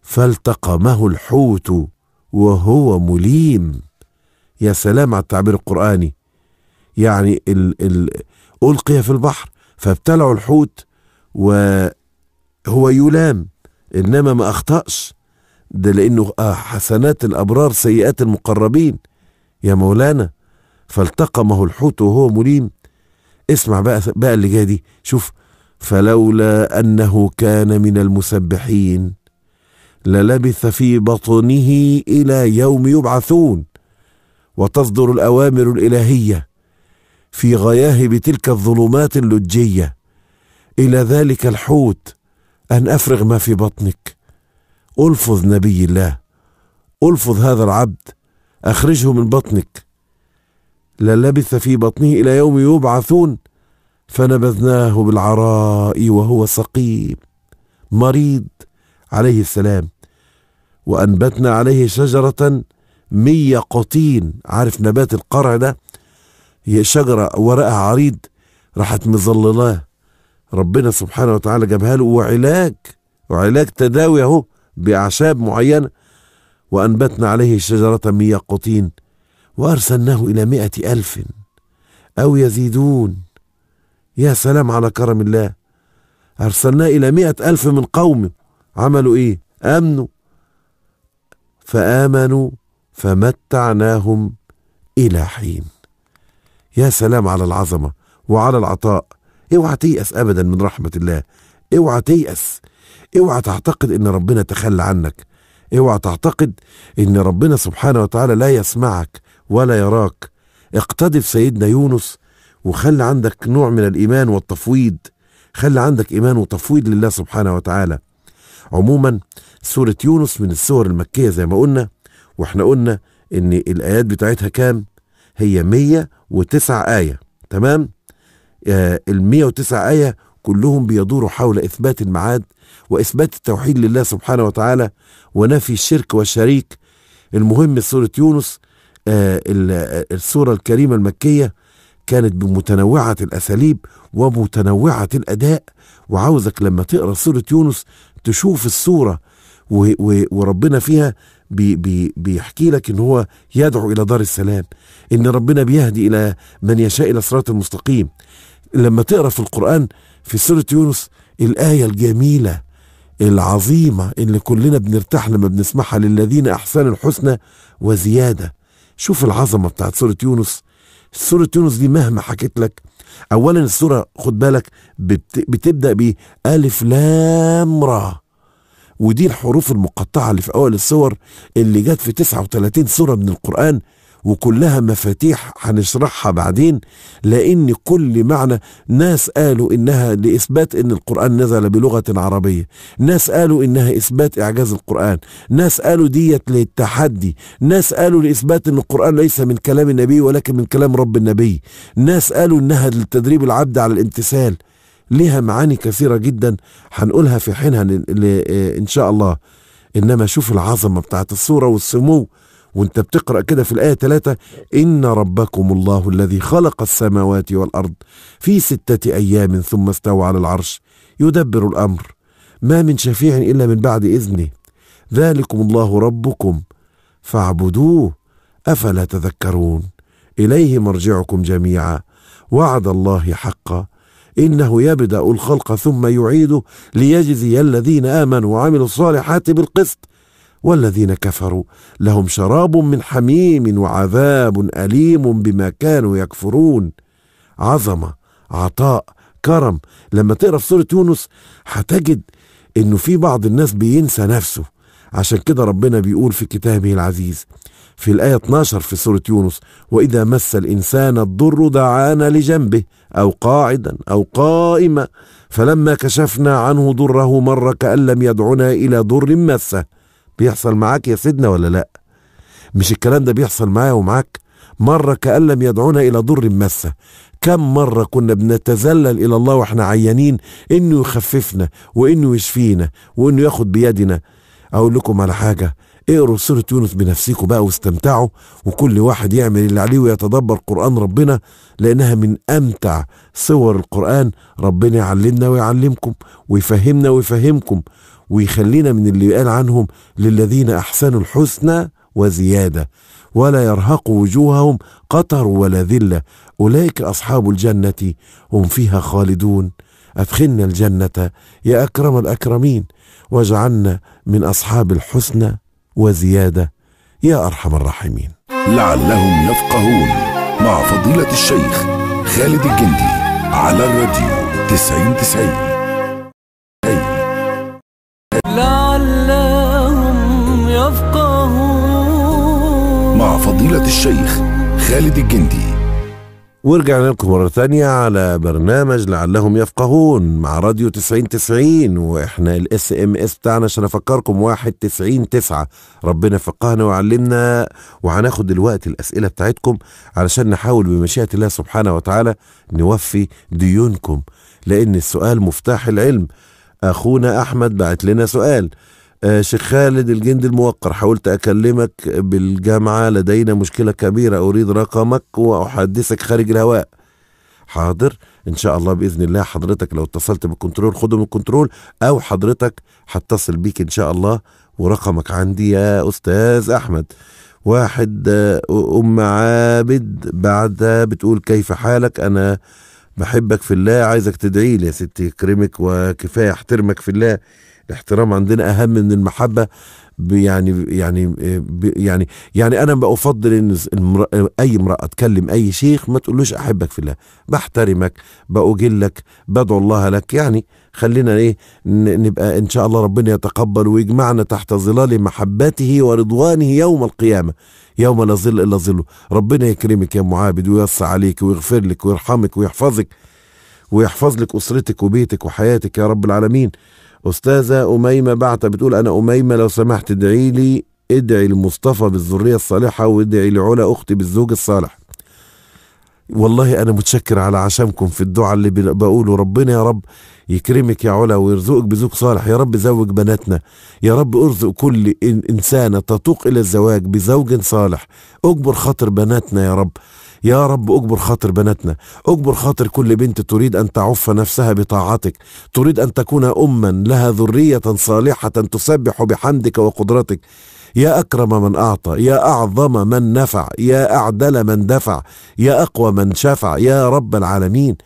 S3: فالتقمه الحوت وهو مليم يا سلام على التعبير القرآني يعني ال ال ألقي في البحر فابتلعوا الحوت وهو يلام إنما ما أخطأش ده لأنه آه، حسنات الأبرار سيئات المقربين يا مولانا فالتقمه الحوت وهو مليم اسمع بقى بقى اللي جاي دي شوف فلولا انه كان من المسبحين للبث في بطنه الى يوم يبعثون وتصدر الاوامر الالهيه في غياهب تلك الظلمات اللجيه الى ذلك الحوت ان افرغ ما في بطنك ألفظ نبي الله ألفظ هذا العبد أخرجه من بطنك للبث في بطنه إلى يوم يبعثون فنبذناه بالعراء وهو سقيم مريض عليه السلام وأنبتنا عليه شجرة مية قطين عارف نبات القرع ده هي شجرة ورقها عريض راحت مظللاه ربنا سبحانه وتعالى جابها له وعلاج وعلاج تداوي اهو بأعشاب معينة وأنبتنا عليه شجرة من يقطين وأرسلناه إلى مئة ألف أو يزيدون يا سلام على كرم الله أرسلناه إلى مئة ألف من قومه عملوا إيه آمنوا فآمنوا فمتعناهم إلى حين يا سلام على العظمة وعلى العطاء اوعى تيأس أبدا من رحمة الله اوعى تيأس اوعى تعتقد ان ربنا تخلى عنك اوعى تعتقد ان ربنا سبحانه وتعالى لا يسمعك ولا يراك اقتدف سيدنا يونس وخلي عندك نوع من الايمان والتفويض خلي عندك ايمان وتفويض لله سبحانه وتعالى عموما سوره يونس من السور المكيه زي ما قلنا واحنا قلنا ان الايات بتاعتها كام هي 109 ايه تمام آه، ال 109 آية كلهم بيدوروا حول إثبات المعاد وإثبات التوحيد لله سبحانه وتعالى ونفي الشرك والشريك المهم سورة يونس آه،, آه السورة الكريمة المكية كانت بمتنوعة الأساليب ومتنوعة الأداء وعاوزك لما تقرأ سورة يونس تشوف السورة وربنا فيها بي بي بيحكي لك ان هو يدعو الى دار السلام ان ربنا بيهدي الى من يشاء الى صراط المستقيم لما تقرا في القران في سورة يونس الآية الجميلة العظيمة اللي كلنا بنرتاح لما بنسمعها للذين أحسنوا الحسنى وزيادة شوف العظمة بتاعت سورة يونس سورة يونس دي مهما حكيت لك أولا السورة خد بالك بت... بتبدأ بألف لام را ودي الحروف المقطعة اللي في أول السور اللي جت في 39 سورة من القرآن وكلها مفاتيح هنشرحها بعدين لأن كل معنى ناس قالوا إنها لإثبات إن القرآن نزل بلغة عربية ناس قالوا إنها إثبات إعجاز القرآن ناس قالوا ديت للتحدي ناس قالوا لإثبات إن القرآن ليس من كلام النبي ولكن من كلام رب النبي ناس قالوا إنها لتدريب العبد على الامتثال ليها معاني كثيرة جدا هنقولها في حينها إن شاء الله إنما شوف العظمة بتاعت الصورة والسمو وانت بتقرا كده في الايه 3 ان ربكم الله الذي خلق السماوات والارض في سته ايام ثم استوى على العرش يدبر الامر ما من شفيع الا من بعد اذنه ذلكم الله ربكم فاعبدوه افلا تذكرون اليه مرجعكم جميعا وعد الله حقا انه يبدا الخلق ثم يعيده ليجزي الذين امنوا وعملوا الصالحات بالقسط والذين كفروا لهم شراب من حميم وعذاب أليم بما كانوا يكفرون عظمة عطاء كرم لما تقرا في سوره يونس هتجد انه في بعض الناس بينسى نفسه عشان كده ربنا بيقول في كتابه العزيز في الآية 12 في سورة يونس وإذا مس الإنسان الضر دعانا لجنبه أو قاعدا أو قائما فلما كشفنا عنه ضره مر كأن لم يدعنا إلى ضر مسه بيحصل معاك يا سيدنا ولا لأ مش الكلام ده بيحصل معايا ومعاك مرة كأن لم يدعونا إلى ضر مسة كم مرة كنا بنتذلل إلى الله وإحنا عيانين إنه يخففنا وإنه يشفينا وإنه ياخد بيدنا أقول لكم على حاجة اقروا سورة يونس بنفسكم بقى واستمتعوا وكل واحد يعمل اللي عليه ويتدبر قرآن ربنا لأنها من أمتع صور القرآن ربنا يعلمنا ويعلمكم ويفهمنا ويفهمكم ويخلينا من اللي قال عنهم للذين أحسنوا الحسنى وزيادة ولا يرهق وجوههم قطر ولا ذلة أولئك أصحاب الجنة هم فيها خالدون أدخلنا الجنة يا أكرم الأكرمين واجعلنا من أصحاب الحسنى وزيادة
S1: يا أرحم الراحمين لعلهم يفقهون مع فضيلة الشيخ خالد الجندي على الراديو 90 90 الشيخ خالد الجندي
S3: ورجعنا لكم مرة ثانية على برنامج لعلهم يفقهون مع راديو تسعين تسعين واحنا الاس ام اس بتاعنا عشان افكركم واحد تسعين تسعة ربنا فقهنا وعلمنا وهناخد دلوقتي الاسئلة بتاعتكم علشان نحاول بمشيئة الله سبحانه وتعالى نوفي ديونكم لان السؤال مفتاح العلم اخونا احمد بعت لنا سؤال آه، شيخ خالد الجندي الموقر حاولت أكلمك بالجامعة لدينا مشكلة كبيرة أريد رقمك وأحدثك خارج الهواء حاضر إن شاء الله بإذن الله حضرتك لو اتصلت بالكنترول خده من الكنترول أو حضرتك هتصل بيك إن شاء الله ورقمك عندي يا أستاذ أحمد واحد آه، أم عابد بعدها بتقول كيف حالك أنا بحبك في الله عايزك تدعي لي يا ستي يكرمك وكفاية احترمك في الله الاحترام عندنا اهم من المحبه يعني يعني يعني يعني انا بفضل ان اي امراه تكلم اي شيخ ما تقولوش احبك في الله بحترمك باجلك بدعو الله لك يعني خلينا ايه نبقى ان شاء الله ربنا يتقبل ويجمعنا تحت ظلال محبته ورضوانه يوم القيامه يوم لا ظل الا ظله ربنا يكرمك يا معابد ويوسع عليك ويغفر لك ويرحمك ويحفظك ويحفظ لك اسرتك وبيتك وحياتك يا رب العالمين أستاذة أميمة بعت بتقول أنا أميمة لو سمحت ادعي لي ادعي لمصطفى بالذرية الصالحة وادعي لعلا أختي بالزوج الصالح والله أنا متشكر على عشمكم في الدعاء اللي بقوله ربنا يا رب يكرمك يا علا ويرزقك بزوج صالح يا رب زوج بناتنا يا رب ارزق كل إنسانة تتوق إلى الزواج بزوج صالح اجبر خاطر بناتنا يا رب يا رب اجبر خاطر بناتنا اجبر خاطر كل بنت تريد ان تعف نفسها بطاعتك تريد ان تكون اما لها ذريه صالحه تسبح بحمدك وقدرتك يا اكرم من اعطى يا اعظم من نفع يا اعدل من دفع يا اقوى من شفع يا رب العالمين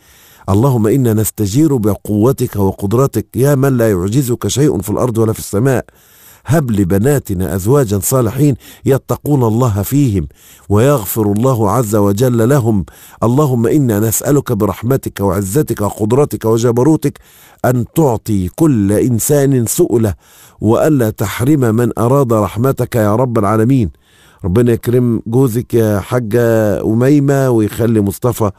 S3: اللهم انا نستجير بقوتك وقدرتك يا من لا يعجزك شيء في الارض ولا في السماء هب لبناتنا أزواجا صالحين يتقون الله فيهم ويغفر الله عز وجل لهم اللهم إنا نسألك برحمتك وعزتك وقدرتك وجبروتك أن تعطي كل إنسان سؤله وألا تحرم من أراد رحمتك يا رب العالمين ربنا يكرم جوزك يا حاجة أميمة ويخلي مصطفى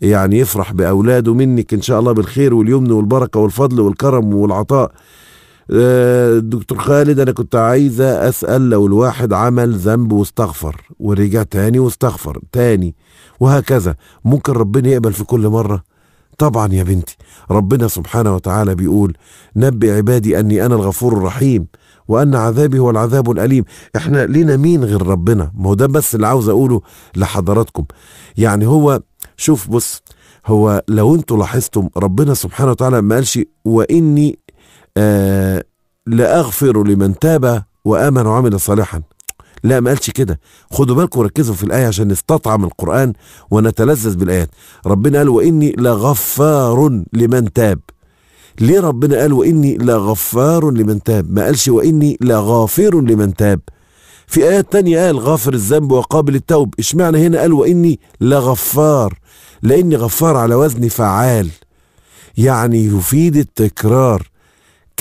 S3: يعني يفرح بأولاده منك إن شاء الله بالخير واليمن والبركة والفضل والكرم والعطاء آه، دكتور خالد انا كنت عايزه اسال لو الواحد عمل ذنب واستغفر ورجع تاني واستغفر تاني وهكذا ممكن ربنا يقبل في كل مره طبعا يا بنتي ربنا سبحانه وتعالى بيقول نبئ عبادي اني انا الغفور الرحيم وان عذابي هو العذاب الاليم احنا لينا مين غير ربنا ما هو ده بس اللي عاوز اقوله لحضراتكم يعني هو شوف بص هو لو انتوا لاحظتم ربنا سبحانه وتعالى ما قالش واني آه لأغفر لمن تاب وآمن وعمل صالحا لا ما قالش كده خدوا بالكم وركزوا في الآية عشان نستطعم القرآن ونتلذذ بالآيات ربنا قال وإني لغفار لمن تاب ليه ربنا قال وإني لغفار لمن تاب ما قالش وإني لغافر لمن تاب في آيات تانية قال غافر الذنب وقابل التوب اشمعنى هنا قال وإني لغفار لأني غفار على وزن فعال يعني يفيد التكرار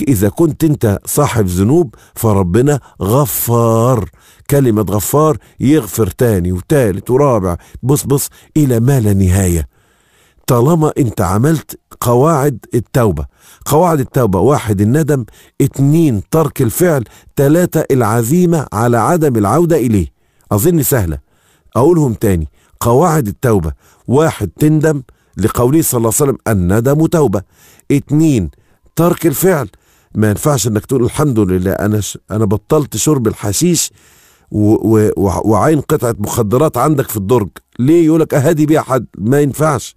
S3: إذا كنت أنت صاحب ذنوب فربنا غفار كلمة غفار يغفر تاني وتالت ورابع بص بص إلى ما لا نهاية طالما أنت عملت قواعد التوبة قواعد التوبة واحد الندم اتنين ترك الفعل تلاتة العزيمة على عدم العودة إليه أظن سهلة أقولهم تاني قواعد التوبة واحد تندم لقوله صلى الله عليه وسلم الندم توبة اتنين ترك الفعل ما ينفعش انك تقول الحمد لله انا انا بطلت شرب الحشيش وعين قطعه مخدرات عندك في الدرج ليه يقول لك اهدي بيها حد ما ينفعش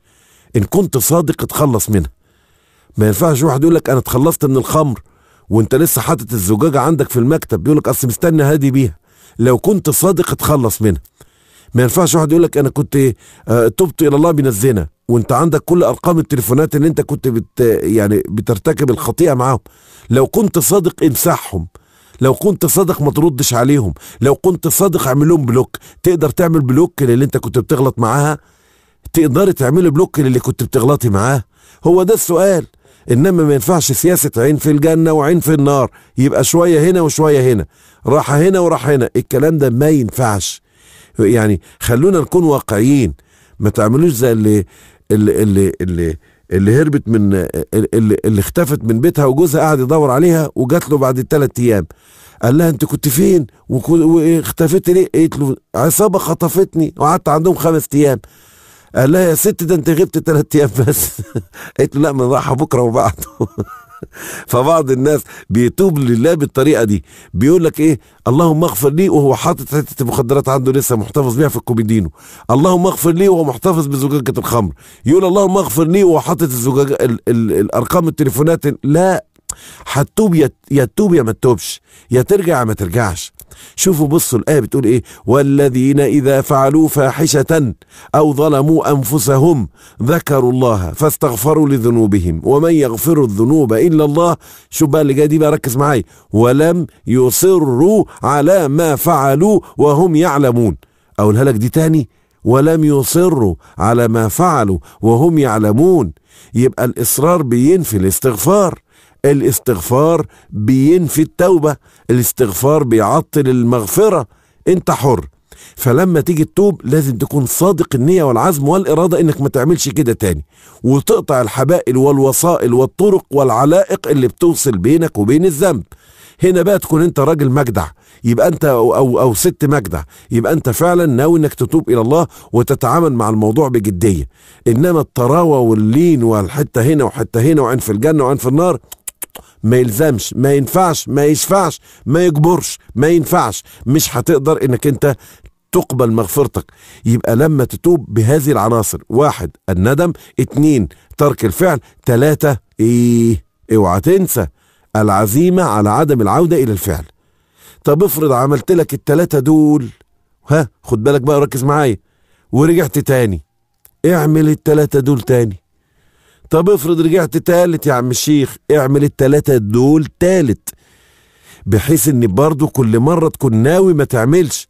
S3: ان كنت صادق اتخلص منها ما ينفعش واحد يقول لك انا اتخلصت من الخمر وانت لسه حاطط الزجاجه عندك في المكتب يقولك لك اصل مستني هادي بيها لو كنت صادق اتخلص منها ما ينفعش واحد يقول لك انا كنت آه، تبت الى الله من الزنا وانت عندك كل ارقام التليفونات اللي انت كنت بت يعني بترتكب الخطيئه معاهم لو كنت صادق امسحهم لو كنت صادق ما تردش عليهم لو كنت صادق اعمل لهم بلوك تقدر تعمل بلوك للي انت كنت بتغلط معاها تقدر تعملي بلوك للي كنت بتغلطي معاه هو ده السؤال انما ما ينفعش سياسه عين في الجنه وعين في النار يبقى شويه هنا وشويه هنا راحه هنا وراح هنا الكلام ده ما ينفعش يعني خلونا نكون واقعيين ما تعملوش زي اللي اللي اللي اللي, اللي هربت من اللي, اللي اختفت من بيتها وجوزها قعد يدور عليها وجات له بعد ثلاث ايام قال لها انت كنت فين واختفيت ليه قالت له عصابه خطفتني وقعدت عندهم خمس ايام قال لها يا ست ده انت غبت ثلاث ايام بس <laughs> قالت له لا من راح بكره وبعده <laughs> <laughs> فبعض الناس بيتوب لله بالطريقه دي بيقول لك ايه اللهم اغفر لي وهو حاطط حته المخدرات عنده لسه محتفظ بيها في الكوميدينو اللهم اغفر لي وهو محتفظ بزجاجه الخمر يقول اللهم اغفر لي وهو حاطط الزجاجه ال ال الارقام التليفونات لا حتوب يا تتوب يا ما تتوبش يا ترجع يا ما ترجعش شوفوا بصوا الآية بتقول إيه والذين إذا فعلوا فاحشة أو ظلموا أنفسهم ذكروا الله فاستغفروا لذنوبهم ومن يغفر الذنوب إلا الله شوف بقى اللي جاي دي بقى ركز معايا ولم يصروا على ما فعلوا وهم يعلمون أقولها لك دي تاني ولم يصروا على ما فعلوا وهم يعلمون يبقى الإصرار بينفي الاستغفار الاستغفار بينفي التوبه الاستغفار بيعطل المغفره انت حر فلما تيجي تتوب لازم تكون صادق النية والعزم والإرادة إنك ما تعملش كده تاني وتقطع الحبائل والوسائل والطرق والعلائق اللي بتوصل بينك وبين الذنب هنا بقى تكون انت راجل مجدع يبقى انت او او, أو ست مجدع يبقى انت فعلا ناوي انك تتوب الى الله وتتعامل مع الموضوع بجديه انما الطراوه واللين والحته هنا وحته هنا وعين في الجنه وعين في النار ما يلزمش ما ينفعش ما يشفعش ما يجبرش ما ينفعش مش هتقدر انك انت تقبل مغفرتك يبقى لما تتوب بهذه العناصر واحد الندم اتنين ترك الفعل تلاتة ايه اوعى تنسى العزيمة على عدم العودة الى الفعل طب افرض عملت لك التلاتة دول ها خد بالك بقى ركز معايا ورجعت تاني اعمل التلاتة دول تاني طب افرض رجعت تالت يا عم الشيخ اعمل التلاتة دول تالت بحيث ان برضه كل مرة تكون ناوي ما تعملش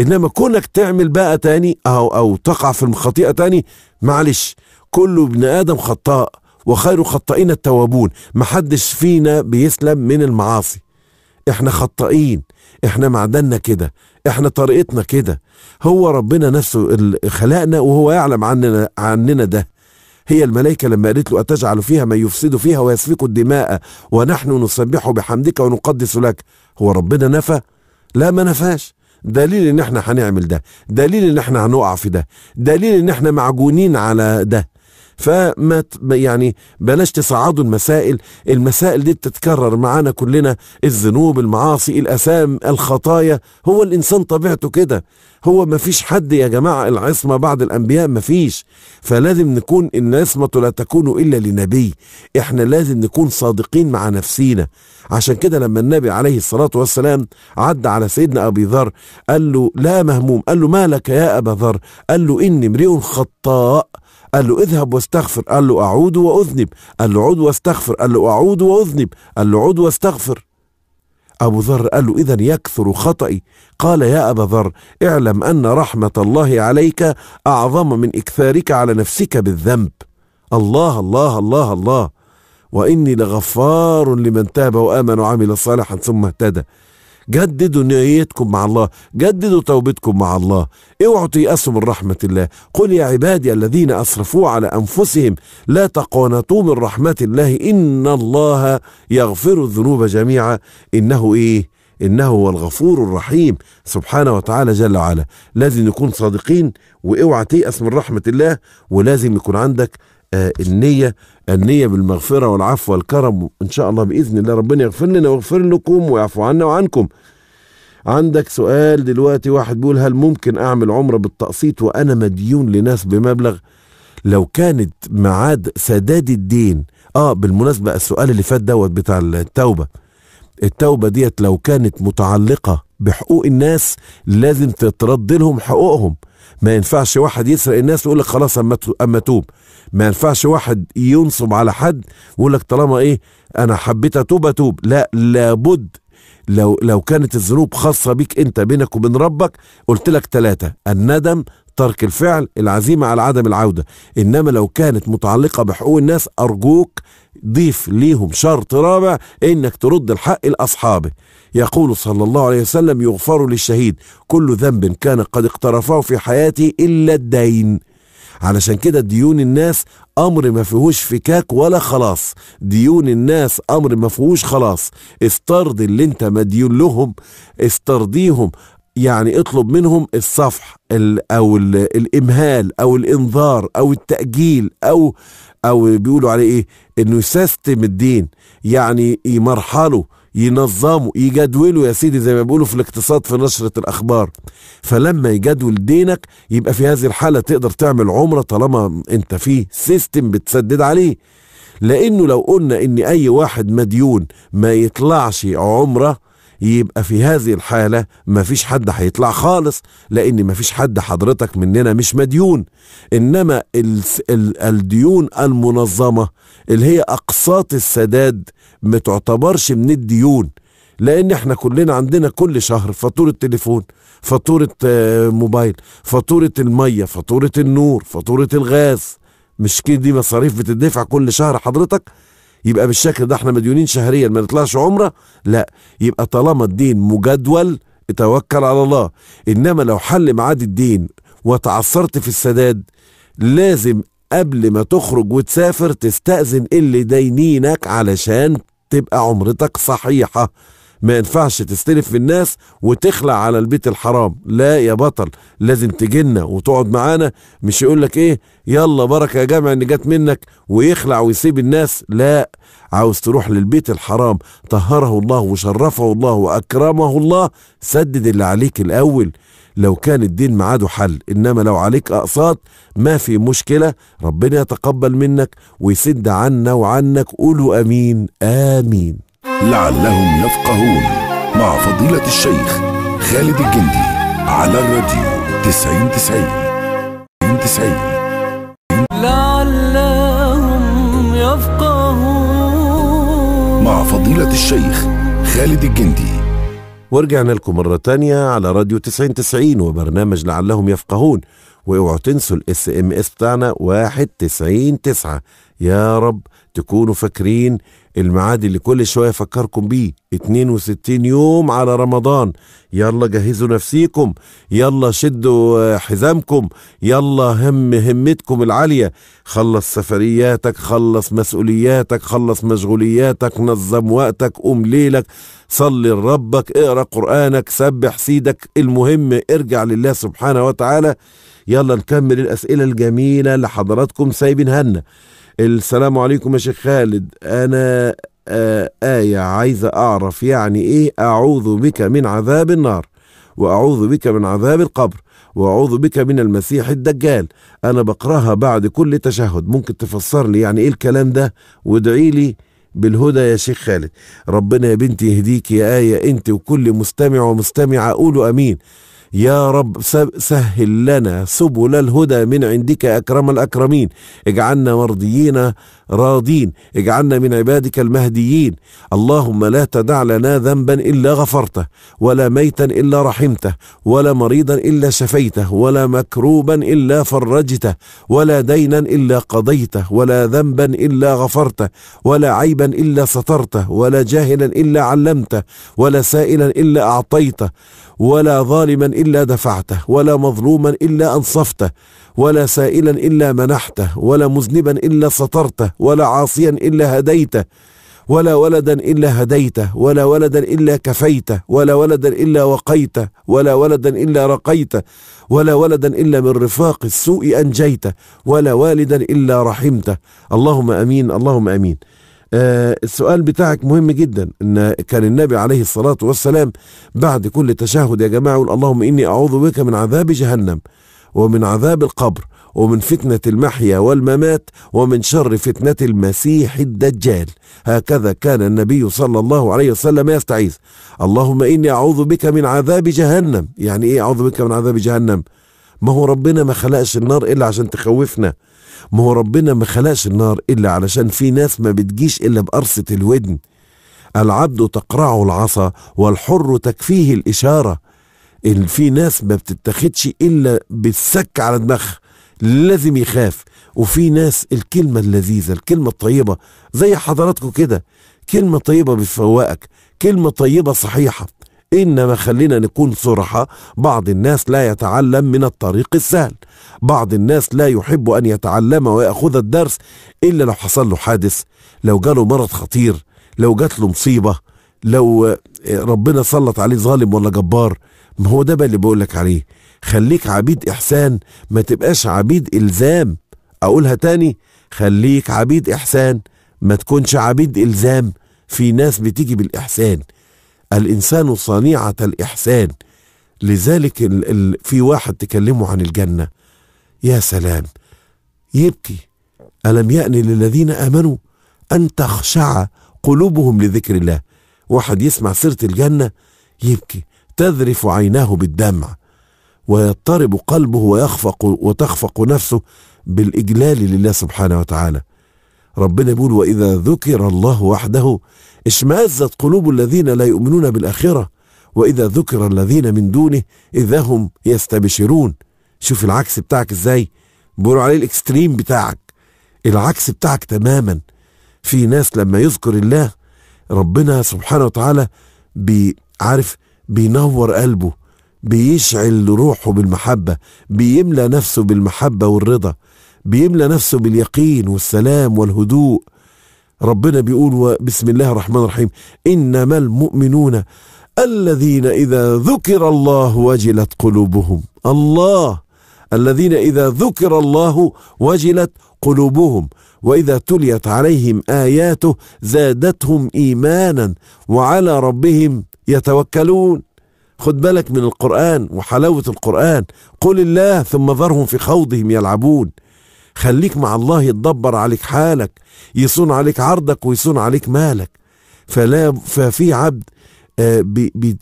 S3: انما كونك تعمل بقى تاني او او تقع في الخطيئة تاني معلش كل ابن ادم خطاء وخير خطائين التوابون محدش فينا بيسلم من المعاصي احنا خطائين احنا معدننا كده احنا طريقتنا كده هو ربنا نفسه خلقنا وهو يعلم عننا عننا ده هي الملائكة لما قالت له أتجعل فيها من يفسد فيها ويسفك الدماء ونحن نسبح بحمدك ونقدس لك هو ربنا نفى لا ما نفاش دليل ان احنا هنعمل ده دليل ان احنا هنقع في ده دليل ان احنا معجونين على ده فما يعني بلاش تصعدوا المسائل المسائل دي بتتكرر معانا كلنا الذنوب المعاصي الأثام الخطايا هو الإنسان طبيعته كده هو ما فيش حد يا جماعة العصمة بعد الأنبياء ما فيش فلازم نكون العصمة لا تكون إلا لنبي احنا لازم نكون صادقين مع نفسينا عشان كده لما النبي عليه الصلاة والسلام عدى على سيدنا أبي ذر قال له لا مهموم قال له ما لك يا أبا ذر قال له إني امرئ خطاء قال له اذهب واستغفر قال له أعود وأذنب قال له عود واستغفر قال له أعود وأذنب قال له عود واستغفر أبو ذر قال له إذا يكثر خطئي قال يا أبا ذر اعلم أن رحمة الله عليك أعظم من إكثارك على نفسك بالذنب الله الله الله الله وإني لغفار لمن تاب وآمن وعمل صالحا ثم اهتدى جددوا نيتكم مع الله جددوا توبتكم مع الله اوعوا تيأسوا من رحمة الله قل يا عبادي الذين أسرفوا على أنفسهم لا تقانطوا من رحمة الله إن الله يغفر الذنوب جميعا إنه إيه إنه هو الغفور الرحيم سبحانه وتعالى جل وعلا لازم نكون صادقين وإوعى تيأس من رحمة الله ولازم يكون عندك آه، النية النية بالمغفرة والعفو والكرم إن شاء الله بإذن الله ربنا يغفر لنا ويغفر لكم ويعفو عنا وعنكم عندك سؤال دلوقتي واحد بيقول هل ممكن أعمل عمرة بالتقسيط وأنا مديون لناس بمبلغ لو كانت معاد سداد الدين اه بالمناسبة السؤال اللي فات دوت بتاع التوبة التوبة ديت لو كانت متعلقة بحقوق الناس لازم تترد لهم حقوقهم ما ينفعش واحد يسرق الناس ويقول لك خلاص اما اما توب ما ينفعش واحد ينصب على حد ويقول لك طالما ايه انا حبيت اتوب اتوب لا لابد لو لو كانت الذنوب خاصه بيك انت بينك وبين ربك قلت لك ثلاثه الندم ترك الفعل العزيمة على عدم العودة إنما لو كانت متعلقة بحقوق الناس أرجوك ضيف ليهم شرط رابع إنك ترد الحق لأصحابه يقول صلى الله عليه وسلم يغفر للشهيد كل ذنب كان قد اقترفه في حياته إلا الدين علشان كده ديون الناس امر ما فيهوش فكاك ولا خلاص ديون الناس امر ما فيهوش خلاص استرضي اللي انت مديون لهم استرضيهم يعني اطلب منهم الصفح او الامهال او الانذار او التاجيل او او بيقولوا عليه ايه انه يسيستم الدين يعني يمرحله ينظمه يجدوله يا سيدي زي ما بيقولوا في الاقتصاد في نشرة الأخبار فلما يجدول دينك يبقى في هذه الحالة تقدر تعمل عمرة طالما انت في سيستم بتسدد عليه لأنه لو قلنا إن أي واحد مديون ما يطلعش عمرة يبقى في هذه الحالة مفيش حد هيطلع خالص لأن مفيش حد حضرتك مننا مش مديون إنما الديون المنظمة اللي هي أقساط السداد ما تعتبرش من الديون لان احنا كلنا عندنا كل شهر فاتوره تليفون فاتوره آه، موبايل فاتوره الميه فاتوره النور فاتوره الغاز مش كده دي مصاريف بتدفع كل شهر حضرتك يبقى بالشكل ده احنا مديونين شهريا ما نطلعش عمره لا يبقى طالما الدين مجدول اتوكل على الله انما لو حل معاد الدين وتعثرت في السداد لازم قبل ما تخرج وتسافر تستأذن اللي داينينك علشان تبقى عمرتك صحيحة ما ينفعش تستلف في الناس وتخلع على البيت الحرام لا يا بطل لازم تجينا وتقعد معانا مش يقول لك ايه يلا بركه يا جامع ان جت منك ويخلع ويسيب الناس لا عاوز تروح للبيت الحرام طهره الله وشرفه الله واكرمه الله سدد اللي عليك الاول لو كان الدين معاده حل انما لو عليك اقساط ما في مشكله ربنا يتقبل منك ويسد عنا وعنك قولوا امين
S1: امين لعلهم يفقهون مع فضيلة الشيخ خالد الجندي على الراديو تسعين تسعين تسعين
S2: لعلهم
S1: يفقهون مع فضيلة الشيخ خالد الجندي
S3: ورجعنا لكم مرة تانية على راديو تسعين تسعين وبرنامج لعلهم يفقهون واوعوا تنسوا الاس ام اس بتاعنا واحد تسعين تسعة يا رب تكونوا فاكرين الميعاد اللي كل شوية أفكركم بيه 62 يوم على رمضان يلا جهزوا نفسيكم يلا شدوا حزامكم يلا هم همتكم العالية خلص سفرياتك خلص مسؤولياتك خلص مشغولياتك نظم وقتك قوم ليلك صلي لربك اقرا قرآنك سبح سيدك المهم ارجع لله سبحانه وتعالى يلا نكمل الأسئلة الجميلة اللي حضراتكم سايبينها لنا السلام عليكم يا شيخ خالد أنا آه، آية عايزة أعرف يعني إيه أعوذ بك من عذاب النار وأعوذ بك من عذاب القبر وأعوذ بك من المسيح الدجال أنا بقراها بعد كل تشهد ممكن تفسر لي يعني إيه الكلام ده وادعي لي بالهدى يا شيخ خالد ربنا يا بنتي يهديك يا آية أنت وكل مستمع ومستمعة قولوا أمين يا رب سهل لنا سبل الهدى من عندك أكرم الأكرمين اجعلنا مرضيين راضين اجعلنا من عبادك المهديين اللهم لا تدع لنا ذنبا إلا غفرته ولا ميتا إلا رحمته ولا مريضا إلا شفيته ولا مكروبا إلا فرجته ولا دينا إلا قضيته ولا ذنبا إلا غفرته ولا عيبا إلا سترته ولا جاهلا إلا علمته ولا سائلا إلا أعطيته ولا ظالما الا دفعته ولا مظلوما الا انصفته ولا سائلا الا منحته ولا مذنبا الا سترته ولا عاصيا الا هديته ولا ولدا الا هديته ولا ولدا الا كفيته ولا ولدا الا وقيته ولا ولدا الا رقيته ولا ولدا الا من رفاق السوء انجيته ولا والدا الا رحمته اللهم امين اللهم امين آه السؤال بتاعك مهم جدا ان كان النبي عليه الصلاة والسلام بعد كل تشهد يا جماعة يقول اللهم إني أعوذ بك من عذاب جهنم ومن عذاب القبر ومن فتنة المحيا والممات ومن شر فتنة المسيح الدجال هكذا كان النبي صلى الله عليه وسلم يستعيذ اللهم إني أعوذ بك من عذاب جهنم يعني إيه أعوذ بك من عذاب جهنم ما هو ربنا ما خلقش النار إلا عشان تخوفنا ما هو ربنا ما خلقش النار إلا علشان في ناس ما بتجيش إلا بقرصة الودن العبد تقرعه العصا والحر تكفيه الإشارة إن في ناس ما بتتخدش إلا بالسك على دماغها لازم يخاف وفي ناس الكلمة اللذيذة الكلمة الطيبة زي حضراتكم كده كلمة طيبة بتفوقك كلمة طيبة صحيحة إنما خلينا نكون صرحة بعض الناس لا يتعلم من الطريق السهل بعض الناس لا يحب أن يتعلم ويأخذ الدرس إلا لو حصل له حادث لو جاله مرض خطير لو جات له مصيبة لو آه، ربنا سلط عليه ظالم ولا جبار ما هو ده بقى اللي بقول لك عليه خليك عبيد إحسان ما تبقاش عبيد إلزام أقولها تاني خليك عبيد إحسان ما تكونش عبيد إلزام في ناس بتيجي بالإحسان الإنسان صنيعة الإحسان لذلك ال ال في واحد تكلمه عن الجنة يا سلام يبكي ألم يأن للذين آمنوا أن تخشع قلوبهم لذكر الله واحد يسمع سيرة الجنة يبكي تذرف عيناه بالدمع ويضطرب قلبه ويخفق وتخفق نفسه بالإجلال لله سبحانه وتعالى ربنا يقول وإذا ذكر الله وحده اشمأزت قلوب الذين لا يؤمنون بالآخرة وإذا ذكر الذين من دونه إذا هم يستبشرون شوف العكس بتاعك ازاي بيقولوا عليه الاكستريم بتاعك العكس بتاعك تماما في ناس لما يذكر الله ربنا سبحانه وتعالى عارف بينور قلبه بيشعل روحه بالمحبة بيملى نفسه بالمحبة والرضا بيملى نفسه باليقين والسلام والهدوء ربنا بيقول بسم الله الرحمن الرحيم إنما المؤمنون الذين إذا ذكر الله وجلت قلوبهم الله الذين اذا ذكر الله وجلت قلوبهم واذا تليت عليهم اياته زادتهم ايمانا وعلى ربهم يتوكلون خد بالك من القران وحلاوه القران قل الله ثم ذرهم في خوضهم يلعبون خليك مع الله يتدبر عليك حالك يصون عليك عرضك ويصون عليك مالك فلا ففي عبد آه،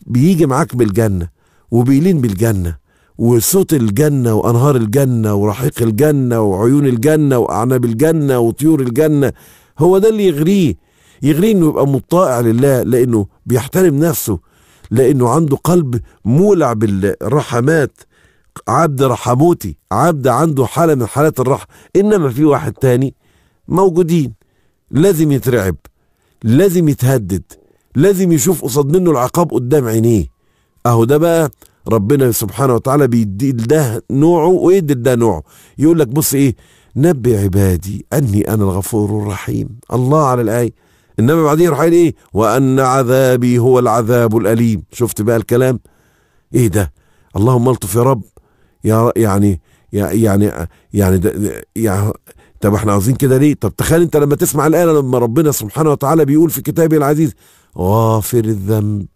S3: بيجي معاك بالجنه وبيلين بالجنه وصوت الجنة وأنهار الجنة ورحيق الجنة وعيون الجنة وأعناب الجنة وطيور الجنة هو ده اللي يغريه يغريه إنه يبقى مطائع لله لأنه بيحترم نفسه لأنه عنده قلب مولع بالرحمات عبد رحموتي عبد عنده حالة من حالات الرحمة إنما في واحد تاني موجودين لازم يترعب لازم يتهدد لازم يشوف قصاد منه العقاب قدام عينيه أهو ده بقى ربنا سبحانه وتعالى بيدي ده نوعه ويدي ده نوعه يقول لك بص ايه نبي عبادي اني انا الغفور الرحيم الله على الايه انما بعدين يروح ايه وان عذابي هو العذاب الاليم شفت بقى الكلام ايه ده اللهم الطف يا رب يا يعني يا يعني يعني يا يعني طب احنا عاوزين كده ليه طب تخيل انت لما تسمع الايه لما ربنا سبحانه وتعالى بيقول في كتابه العزيز غافر الذنب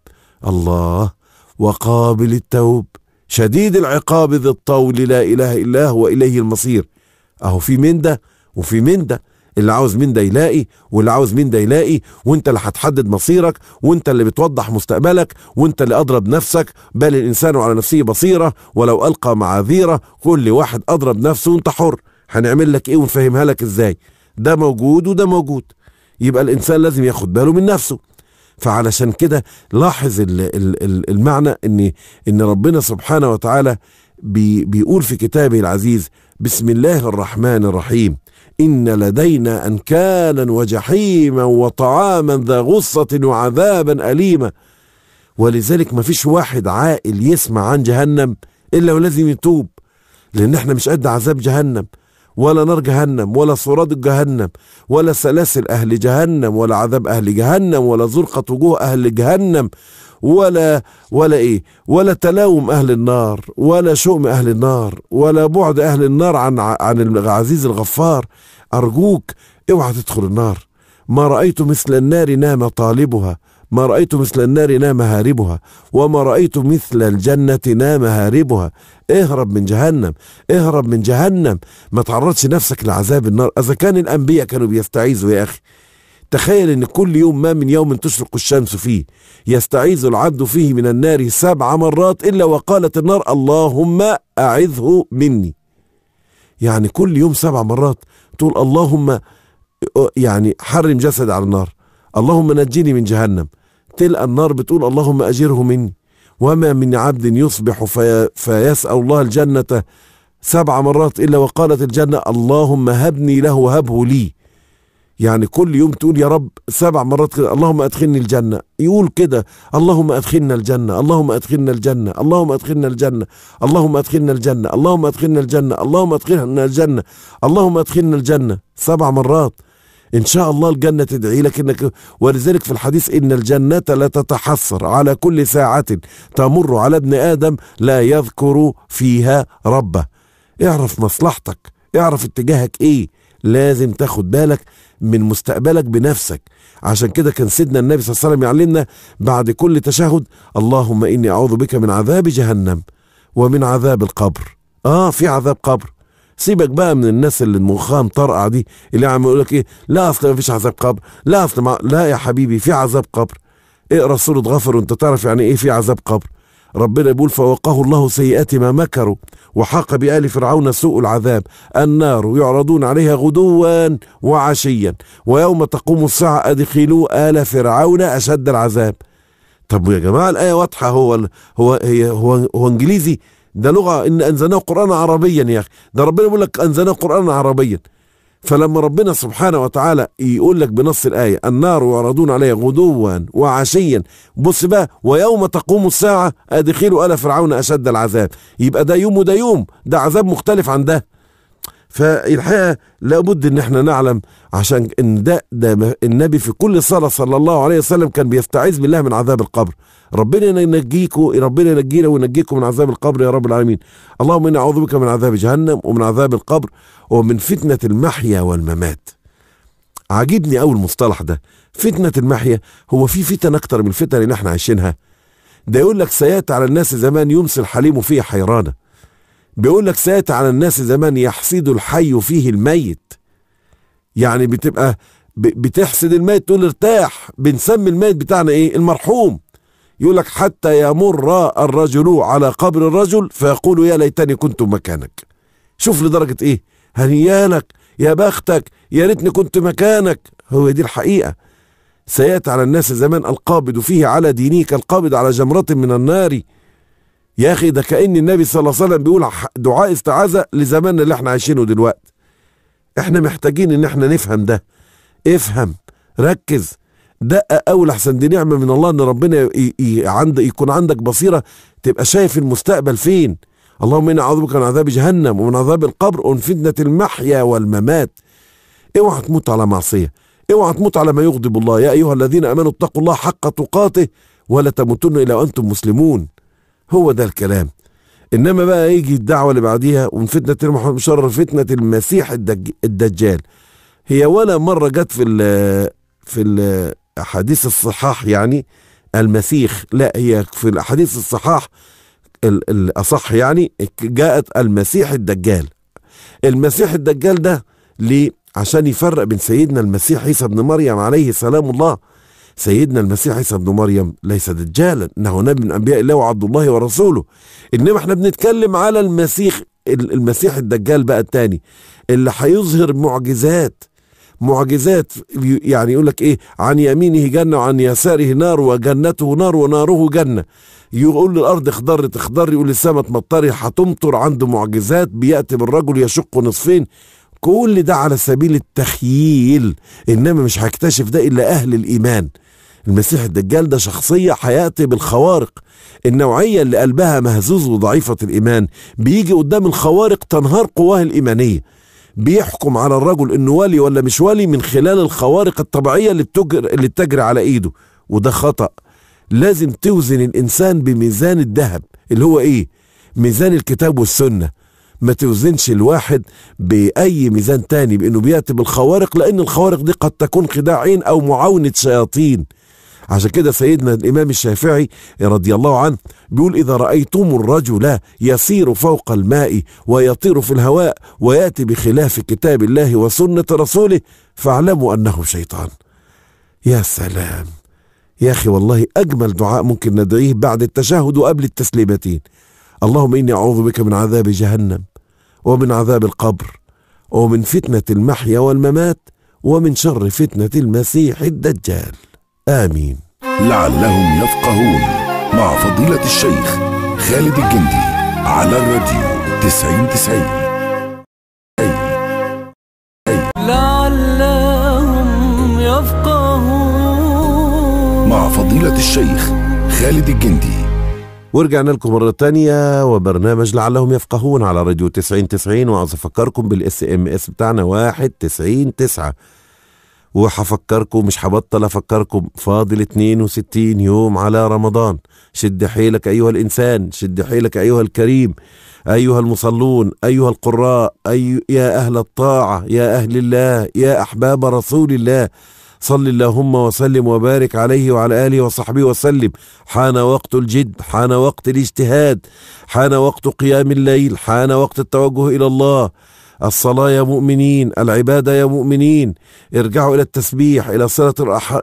S3: الله وقابل التوب شديد العقاب ذي الطول لا إله إلا هو إليه المصير أهو في من ده وفي من ده اللي عاوز من ده يلاقي واللي عاوز من ده يلاقي وانت اللي هتحدد مصيرك وانت اللي بتوضح مستقبلك وانت اللي اضرب نفسك بل الانسان على نفسه بصيره ولو القى معاذيره كل واحد اضرب نفسه وانت حر هنعمل لك ايه ونفهمها لك ازاي ده موجود وده موجود يبقى الانسان لازم ياخد باله من نفسه فعلشان كده لاحظ المعنى ان ان ربنا سبحانه وتعالى بي بيقول في كتابه العزيز بسم الله الرحمن الرحيم إن لدينا أنكالا وجحيما وطعاما ذا غصة وعذابا أليما ولذلك ما فيش واحد عاقل يسمع عن جهنم إلا ولازم يتوب لأن احنا مش قد عذاب جهنم ولا نار جهنم ولا سراد جهنم ولا سلاسل أهل جهنم ولا عذاب أهل جهنم ولا زرقة وجوه أهل جهنم ولا ولا إيه ولا تلاوم أهل النار ولا شؤم أهل النار ولا بعد أهل النار عن عن العزيز الغفار أرجوك اوعى تدخل النار ما رأيت مثل النار نام طالبها ما رأيت مثل النار نام هاربها وما رأيت مثل الجنة نام هاربها اهرب من جهنم اهرب من جهنم ما تعرضش نفسك لعذاب النار إذا كان الأنبياء كانوا بيستعيذوا يا أخي تخيل ان كل يوم ما من يوم تشرق الشمس فيه يستعيذ العبد فيه من النار سبع مرات الا وقالت النار اللهم اعذه مني يعني كل يوم سبع مرات تقول اللهم يعني حرم جسد على النار اللهم نجني من جهنم تلقى النار بتقول اللهم أجره مني وما من عبد يصبح في فيسأل الله الجنة سبع مرات إلا وقالت الجنة اللهم هبني له وهبه لي يعني كل يوم تقول يا رب سبع مرات كده اللهم ادخلني الجنة يقول كده اللهم ادخلنا الجنة اللهم ادخلنا الجنة اللهم ادخلنا الجنة اللهم ادخلنا الجنة اللهم ادخلنا الجنة اللهم ادخلنا الجنة اللهم ادخلنا الجنة سبع مرات إن شاء الله الجنة تدعي لك إنك ولذلك في الحديث إن الجنة لا تتحسر على كل ساعة تمر على ابن آدم لا يذكر فيها ربه اعرف مصلحتك اعرف اتجاهك إيه لازم تاخد بالك من مستقبلك بنفسك عشان كده كان سيدنا النبي صلى الله عليه وسلم يعلمنا بعد كل تشهد اللهم إني أعوذ بك من عذاب جهنم ومن عذاب القبر آه في عذاب قبر سيبك بقى من الناس اللي مخام طرقع دي اللي عم يقول لك ايه لا اصل ما فيش عذاب قبر لا اصل ما... لا يا حبيبي في عذاب قبر اقرا سوره غفر وانت تعرف يعني ايه في عذاب قبر ربنا بيقول فوقاه الله سيئات ما مكروا وحاق بآل فرعون سوء العذاب النار يعرضون عليها غدوا وعشيا ويوم تقوم الساعة أدخلوا آل فرعون أشد العذاب طب يا جماعة الآية واضحة هو هو هو, هو, هو إنجليزي ده لغه ان انزلناه قرانا عربيا يا اخي ده ربنا بيقول لك انزلناه قرانا عربيا فلما ربنا سبحانه وتعالى يقول لك بنص الآية النار يعرضون عليها غدوا وعشيا بص بقى ويوم تقوم الساعة أدخلوا آل فرعون أشد العذاب يبقى ده يوم وده يوم ده عذاب مختلف عن ده فالحقيقه لابد ان احنا نعلم عشان ان ده, ده النبي في كل صلاه صلى الله عليه وسلم كان بيستعيذ بالله من عذاب القبر ربنا ينجيكم ربنا ينجينا وينجيكم من عذاب القبر يا رب العالمين اللهم انا اعوذ بك من عذاب جهنم ومن عذاب القبر ومن فتنه المحيا والممات عاجبني أول المصطلح ده فتنة المحيا هو في فتن أكتر من الفتن اللي احنا عايشينها ده يقول لك سيأتي على الناس زمان يمسي الحليم فيه حيرانه بيقول لك سات على الناس زمان يحسد الحي فيه الميت يعني بتبقى بتحسد الميت تقول ارتاح بنسمي الميت بتاعنا ايه المرحوم يقول لك حتى يمر الرجل على قبر الرجل فيقول يا ليتني كنت مكانك شوف لدرجة ايه هنيالك يا بختك يا ريتني كنت مكانك هو دي الحقيقة سيأتي على الناس زمان القابض فيه على دينه كالقابض على جمرة من النار يا اخي ده كأن النبي صلى الله عليه وسلم بيقول دعاء استعاذة لزماننا اللي احنا عايشينه دلوقتي احنا محتاجين ان احنا نفهم ده افهم ركز دقق اول احسن دي نعمه من الله ان ربنا عند يكون عندك بصيره تبقى شايف المستقبل فين اللهم انا اعوذ بك من عذاب جهنم ومن عذاب القبر ومن فتنه المحيا والممات اوعى تموت على معصيه اوعى تموت على ما يغضب الله يا ايها الذين امنوا اتقوا الله حق تقاته ولا تموتن الا وانتم مسلمون هو ده الكلام انما بقى يجي الدعوه اللي بعديها وفتنه فتنه المحمد فتنه المسيح الدج الدجال هي ولا مره جت في الـ في الاحاديث الصحاح يعني المسيح لا هي في الاحاديث الصحاح الاصح يعني جاءت المسيح الدجال المسيح الدجال ده ليه عشان يفرق بين سيدنا المسيح عيسى ابن مريم عليه سلام الله سيدنا المسيح عيسى ابن مريم ليس دجالا انه نبي من انبياء الله وعبد الله ورسوله انما احنا بنتكلم على المسيح المسيح الدجال بقى الثاني اللي هيظهر معجزات معجزات يعني يقول لك ايه عن يمينه جنه وعن يساره نار وجنته نار وناره جنه يقول للارض اخضر تخضر يقول للسماء تمطر هتمطر عنده معجزات بياتي بالرجل يشق نصفين كل ده على سبيل التخييل انما مش هيكتشف ده الا اهل الايمان المسيح الدجال ده شخصية حياتي بالخوارق النوعية اللي قلبها مهزوز وضعيفة الإيمان بيجي قدام الخوارق تنهار قواه الإيمانية بيحكم على الرجل انه ولي ولا مش ولي من خلال الخوارق الطبيعيه اللي بتجر اللي بتجري على ايده وده خطأ لازم توزن الانسان بميزان الذهب اللي هو ايه؟ ميزان الكتاب والسنه ما توزنش الواحد بأي ميزان تاني بأنه بيأتي بالخوارق لأن الخوارق دي قد تكون خداعين أو معاونة شياطين عشان كده سيدنا الإمام الشافعي رضي الله عنه بيقول إذا رأيتم الرجل يسير فوق الماء ويطير في الهواء ويأتي بخلاف كتاب الله وسنة رسوله فاعلموا أنه شيطان يا سلام يا أخي والله أجمل دعاء ممكن ندعيه بعد التشهد وقبل التسليمتين اللهم إني أعوذ بك من عذاب جهنم ومن عذاب القبر ومن فتنة المحيا والممات ومن شر فتنة المسيح الدجال
S1: آمين لعلهم يفقهون مع فضيلة الشيخ خالد الجندي على الراديو تسعين تسعين
S2: لعلهم
S1: يفقهون مع فضيلة الشيخ خالد الجندي
S3: ورجعنا لكم مرة تانية وبرنامج لعلهم يفقهون على راديو تسعين تسعين وعاوز أفكركم بالإس إم إس بتاعنا واحد تسعين تسعة وحفكركم مش هبطل افكركم فاضل 62 يوم على رمضان شد حيلك ايها الانسان شد حيلك ايها الكريم ايها المصلون ايها القراء أي يا اهل الطاعه يا اهل الله يا احباب رسول الله صل اللهم وسلم وبارك عليه وعلى آله وصحبه وسلم حان وقت الجد حان وقت الاجتهاد حان وقت قيام الليل حان وقت التوجه إلى الله الصلاة يا مؤمنين العبادة يا مؤمنين ارجعوا إلى التسبيح إلى صلة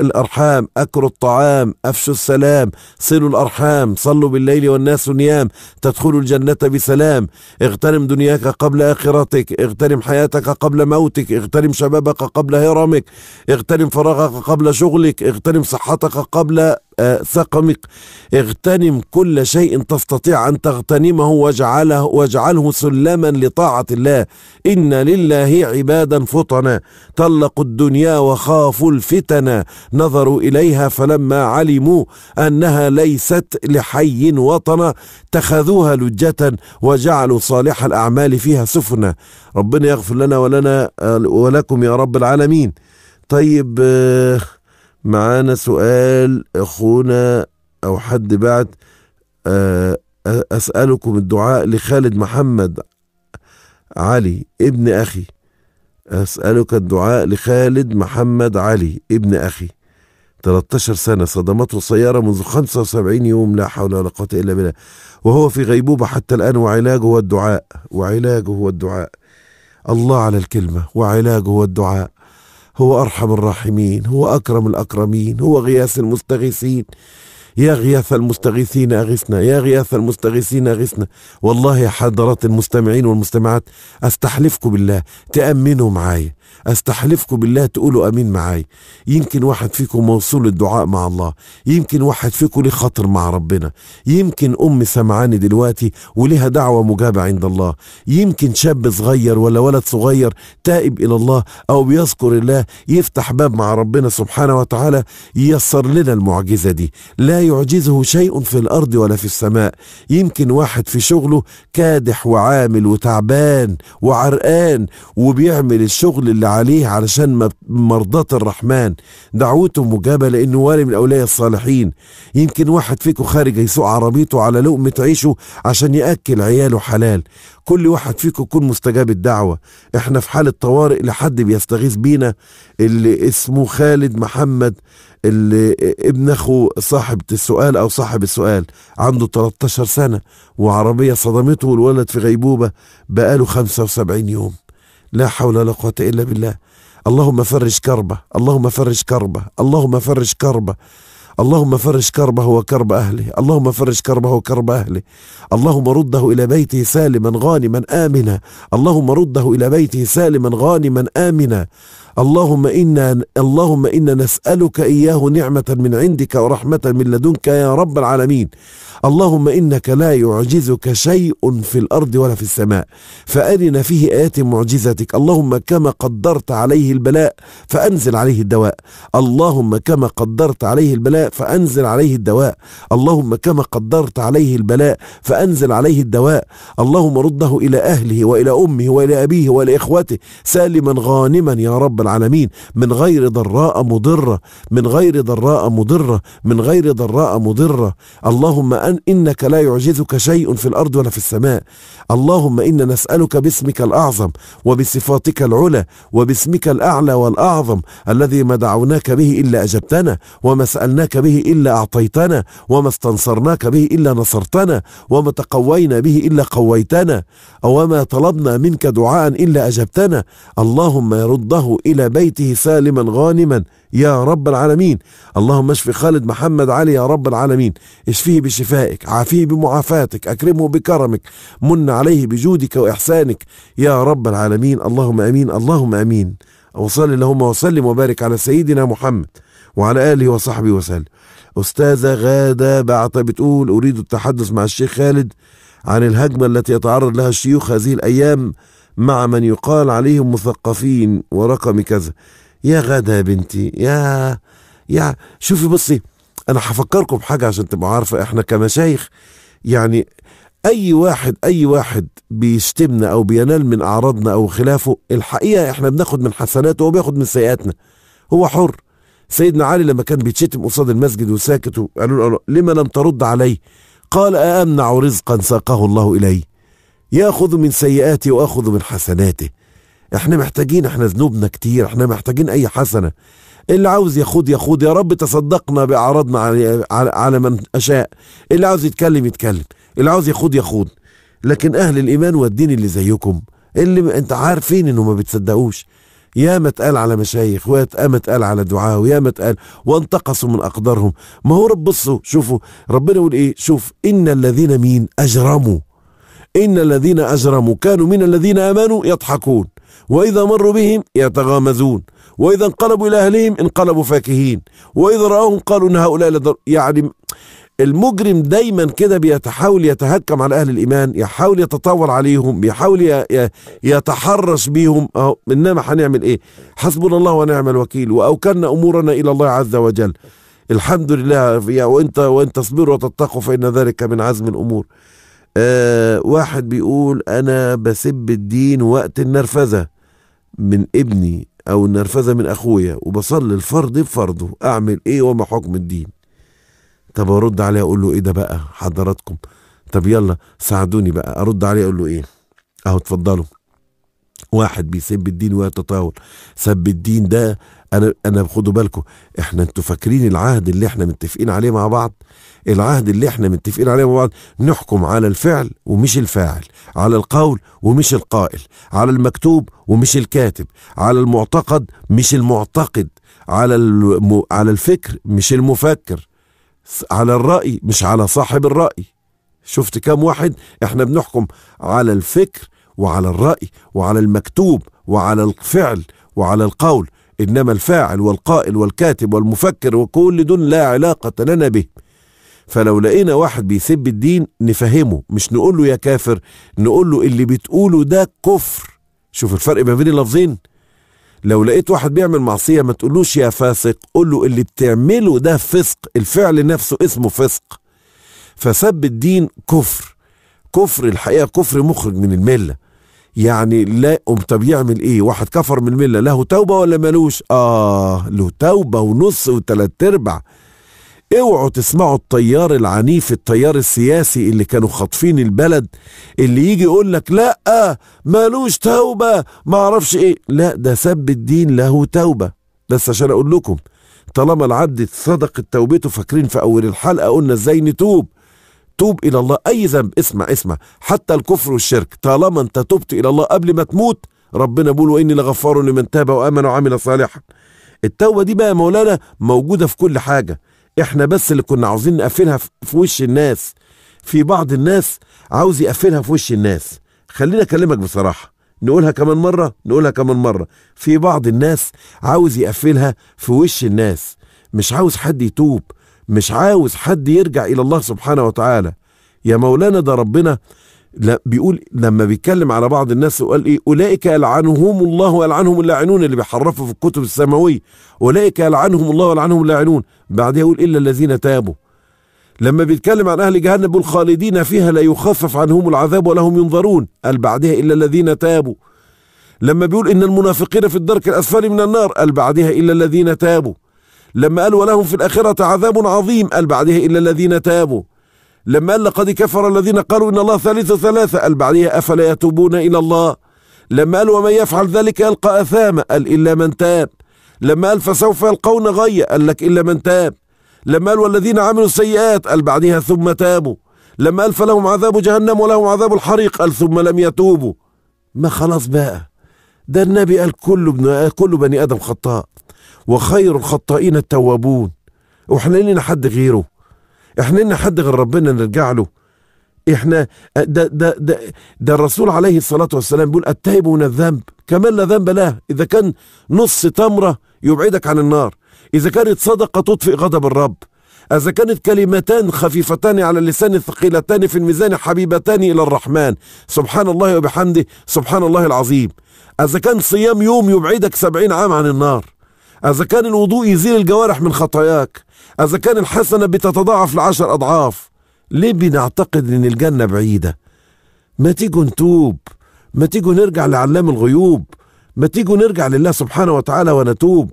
S3: الأرحام أكروا الطعام أفشوا السلام صلوا الأرحام صلوا بالليل والناس نيام تدخلوا الجنة بسلام اغتنم دنياك قبل آخرتك اغتنم حياتك قبل موتك اغتنم شبابك قبل هرمك اغتنم فراغك قبل شغلك اغتنم صحتك قبل سقمك اغتنم كل شيء تستطيع أن تغتنمه واجعله, واجعله سلما لطاعة الله إن لله عبادا فطنا طلقوا الدنيا وخافوا الفتن نظروا إليها فلما علموا أنها ليست لحي وطنا اتخذوها لجة وجعلوا صالح الأعمال فيها سفنا ربنا يغفر لنا ولنا آه، ولكم يا رب العالمين طيب آه معانا سؤال اخونا او حد بعت آه، اسالكم الدعاء لخالد محمد علي ابن اخي اسالك الدعاء لخالد محمد علي ابن اخي 13 سنة صدمته سيارة منذ 75 يوم لا حول ولا قوة إلا بالله وهو في غيبوبة حتى الآن وعلاجه هو الدعاء وعلاجه هو الدعاء الله على الكلمة وعلاجه هو الدعاء هو أرحم الراحمين هو أكرم الأكرمين هو غياث المستغيثين يا غياث المستغيثين أغثنا يا غياث المستغيثين أغثنا والله يا حضرات المستمعين والمستمعات أستحلفكم بالله تأمنوا معايا استحلفكم بالله تقولوا امين معاي يمكن واحد فيكم موصول الدعاء مع الله يمكن واحد فيكم ليه خاطر مع ربنا يمكن ام سمعاني دلوقتي وليها دعوه مجابه عند الله يمكن شاب صغير ولا ولد صغير تائب الى الله او بيذكر الله يفتح باب مع ربنا سبحانه وتعالى ييسر لنا المعجزه دي لا يعجزه شيء في الارض ولا في السماء يمكن واحد في شغله كادح وعامل وتعبان وعرقان وبيعمل الشغل اللي اللي عليه علشان مرضات الرحمن دعوته مجابة لأنه والي من أولياء الصالحين يمكن واحد فيكم خارج يسوق عربيته على لقمة عيشه عشان يأكل عياله حلال كل واحد فيكم يكون مستجاب الدعوة احنا في حالة طوارئ لحد بيستغيث بينا اللي اسمه خالد محمد اللي ابن اخو صاحب السؤال او صاحب السؤال عنده 13 سنة وعربية صدمته والولد في غيبوبة بقاله 75 يوم لا حول ولا قوة إلا بالله اللهم فرج كربه اللهم فرج كربه اللهم فرج كربه اللهم فرج كربه وكرب أهله اللهم فرج كربه وكرب أهله اللهم رده إلى بيته سالما غانما آمنا اللهم رده إلى بيته سالما غانما آمنا اللهم إنا اللهم إنا نسألك إياه نعمة من عندك ورحمة من لدنك يا رب العالمين اللهم إنك لا يعجزك شيء في الأرض ولا في السماء فأرنا فيه آيات معجزتك اللهم كما قدرت عليه البلاء فأنزل عليه الدواء اللهم كما قدرت عليه البلاء فأنزل عليه الدواء اللهم كما قدرت عليه البلاء فأنزل عليه الدواء اللهم رده إلى أهله وإلى أمه وإلى أبيه وإلى إخوته سالما غانما يا رب العالمين من غير ضراء مضرة من غير ضراء مضرة من غير ضراء مضرة اللهم أن إنك لا يعجزك شيء في الأرض ولا في السماء اللهم إنا نسألك باسمك الأعظم وبصفاتك العلى وباسمك الأعلى والأعظم الذي ما دعوناك به إلا أجبتنا وما سألناك به إلا أعطيتنا وما استنصرناك به إلا نصرتنا وما تقوينا به إلا قويتنا وما طلبنا منك دعاء إلا أجبتنا اللهم يرده إلى بيته سالما غانما يا رب العالمين اللهم اشف خالد محمد علي يا رب العالمين اشفيه بشفائك عافيه بمعافاتك أكرمه بكرمك من عليه بجودك وإحسانك يا رب العالمين اللهم أمين اللهم أمين وصل اللهم وسلم وبارك على سيدنا محمد وعلى آله وصحبه وسلم أستاذة غادة بعت بتقول أريد التحدث مع الشيخ خالد عن الهجمة التي يتعرض لها الشيوخ هذه الأيام مع من يقال عليهم مثقفين ورقم كذا يا غدا يا بنتي يا يا شوفي بصي انا هفكركم بحاجه عشان تبقوا عارفه احنا كمشايخ يعني اي واحد اي واحد بيشتمنا او بينال من اعراضنا او خلافه الحقيقه احنا بناخد من حسناته وهو بياخد من سيئاتنا هو حر سيدنا علي لما كان بيتشتم قصاد المسجد وساكت وقالوا له لما لم ترد عليه قال أأمنع رزقا ساقه الله إليه ياخذ من سيئاتي واخذ من حسناتي احنا محتاجين احنا ذنوبنا كتير احنا محتاجين اي حسنه اللي عاوز ياخد ياخد يا رب تصدقنا باعراضنا على, على من اشاء اللي عاوز يتكلم يتكلم اللي عاوز ياخد ياخد لكن اهل الايمان والدين اللي زيكم اللي انت عارفين انه ما بتصدقوش يا ما اتقال على مشايخ ويا ما اتقال على دعاه ويا ما اتقال وانتقصوا من اقدارهم ما هو رب بصوا شوفوا ربنا يقول ايه شوف ان الذين مين اجرموا إن الذين أجرموا كانوا من الذين آمنوا يضحكون وإذا مروا بهم يتغامزون وإذا انقلبوا إلى أهلهم انقلبوا فاكهين وإذا رأوهم قالوا إن هؤلاء لدر يعني المجرم دايما كده بيتحاول يتهكم على أهل الإيمان يحاول يتطاول عليهم يحاول يتحرش بيهم أهو إنما هنعمل إيه حسبنا الله ونعم الوكيل وأوكلنا أمورنا إلى الله عز وجل الحمد لله وانت وان تصبروا وتتقوا فان ذلك من عزم الامور آه واحد بيقول انا بسب الدين وقت النرفزه من ابني او النرفزه من اخويا وبصلي الفرض بفرضه اعمل ايه وما حكم الدين طب ارد عليه اقول له ايه ده بقى حضراتكم طب يلا ساعدوني بقى ارد عليه اقول له ايه اهو اتفضلوا واحد بيسب الدين ويتطاول سب الدين ده انا انا خدوا بالكم احنا انتوا فاكرين العهد اللي احنا متفقين عليه مع بعض العهد اللي احنا متفقين عليه مع بعض نحكم على الفعل ومش الفاعل على القول ومش القائل على المكتوب ومش الكاتب على المعتقد مش المعتقد على الم... على الفكر مش المفكر على الرأي مش على صاحب الرأي شفت كام واحد احنا بنحكم على الفكر وعلى الرأي وعلى المكتوب وعلى الفعل وعلى القول إنما الفاعل والقائل والكاتب والمفكر وكل دون لا علاقة لنا به فلو لقينا واحد بيسب الدين نفهمه مش نقول له يا كافر نقول له اللي بتقوله ده كفر شوف الفرق ما بين اللفظين لو لقيت واحد بيعمل معصيه ما تقولوش يا فاسق قول له اللي بتعمله ده فسق الفعل نفسه اسمه فسق فسب الدين كفر كفر الحقيقه كفر مخرج من المله يعني لا أم طب يعمل ايه واحد كفر من المله له توبه ولا ملوش اه له توبه ونص وثلاث ارباع اوعوا تسمعوا التيار العنيف التيار السياسي اللي كانوا خاطفين البلد اللي يجي يقول لك لا مالوش توبة ما اعرفش ايه لا ده سب الدين له توبة بس عشان اقول لكم طالما العبد صدقت توبته فاكرين في اول الحلقة قلنا ازاي نتوب توب الى الله اي ذنب اسمع اسمع حتى الكفر والشرك طالما انت تبت الى الله قبل ما تموت ربنا بيقول واني لغفار لمن تاب وامن وعمل صالحا التوبه دي بقى يا مولانا موجوده في كل حاجه احنا بس اللي كنا عاوزين نقفلها في وش الناس في بعض الناس عاوز يقفلها في وش الناس خليني اكلمك بصراحه نقولها كمان مره نقولها كمان مره في بعض الناس عاوز يقفلها في وش الناس مش عاوز حد يتوب مش عاوز حد يرجع الى الله سبحانه وتعالى يا مولانا ده ربنا لا بيقول لما بيتكلم على بعض الناس وقال ايه اولئك يلعنهم الله ويلعنهم اللاعنون اللي بيحرفوا في الكتب السماويه اولئك يلعنهم الله ويلعنهم اللاعنون بعدها يقول إلا الذين تابوا لما بيتكلم عن أهل جهنم بيقول خالدين فيها لا يخفف عنهم العذاب ولا هم ينظرون قال بعدها إلا الذين تابوا لما بيقول إن المنافقين في الدرك الأسفل من النار قال بعدها إلا الذين تابوا لما قال ولهم في الآخرة عذاب عظيم قال بعدها إلا الذين تابوا لما قال لقد كفر الذين قالوا إن الله ثالث ثلاثة قال بعدها أفلا يتوبون إلى الله لما قال ومن يفعل ذلك يلقى أثاما قال إلا من تاب لما قال فسوف يلقون غيا قال لك إلا من تاب لما قال والذين عملوا السيئات قال بعدها ثم تابوا لما قال فلهم عذاب جهنم ولهم عذاب الحريق قال ثم لم يتوبوا ما خلاص بقى ده النبي قال كل ابن كل بني ادم خطاء وخير الخطائين التوابون واحنا لنا حد غيره احنا لنا حد غير ربنا نرجع له احنا ده ده ده, ده الرسول عليه الصلاه والسلام بيقول التائب من الذنب كمان لا ذنب له اذا كان نص تمره يبعدك عن النار اذا كانت صدقه تطفئ غضب الرب إذا كانت كلمتان خفيفتان على اللسان ثقيلتان في الميزان حبيبتان إلى الرحمن سبحان الله وبحمده سبحان الله العظيم إذا كان صيام يوم يبعدك سبعين عام عن النار إذا كان الوضوء يزيل الجوارح من خطاياك إذا كان الحسنة بتتضاعف لعشر أضعاف ليه بنعتقد ان الجنة بعيدة ما تيجوا نتوب ما تيجوا نرجع لعلام الغيوب ما تيجوا نرجع لله سبحانه وتعالى ونتوب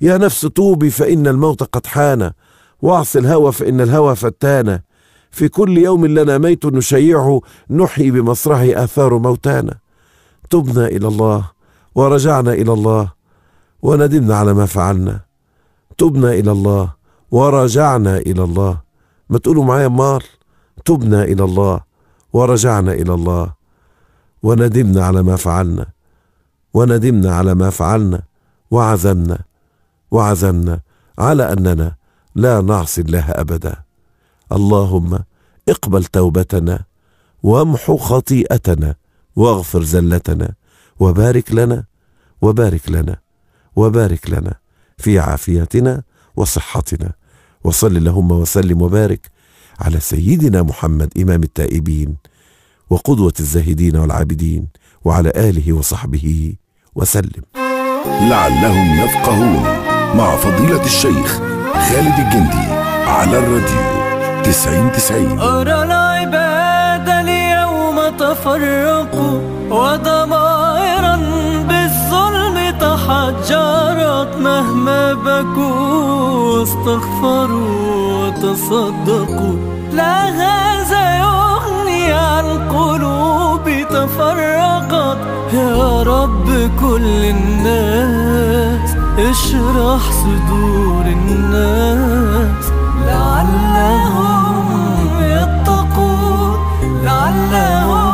S3: يا نفس توبي فإن الموت قد حان واعص الهوى فإن الهوى فتانا في كل يوم لنا ميت نشيعه نحيي بمصرعه آثار موتانا تبنا إلى الله ورجعنا إلى الله وندمنا على ما فعلنا تبنا إلى الله ورجعنا إلى الله ما تقولوا معايا مار تبنا إلى الله ورجعنا إلى الله وندمنا على ما فعلنا وندمنا على ما فعلنا وعزمنا وعزمنا على أننا لا نعصي الله أبدا اللهم اقبل توبتنا وامحو خطيئتنا واغفر زلتنا وبارك لنا وبارك لنا وبارك لنا في عافيتنا وصحتنا وصل اللهم وسلم وبارك على سيدنا محمد إمام التائبين وقدوة الزاهدين والعابدين وعلى آله وصحبه وسلم
S1: لعلهم يفقهون مع فضيلة الشيخ خالد الجندي
S2: على الراديو تسعين تسعين أرى العباد اليوم تفرقوا وضعوا تباركوا واستغفروا وتصدقوا لا هذا يغني عن قلوب تفرقت يا رب كل الناس اشرح صدور الناس لعلهم يتقون لعلهم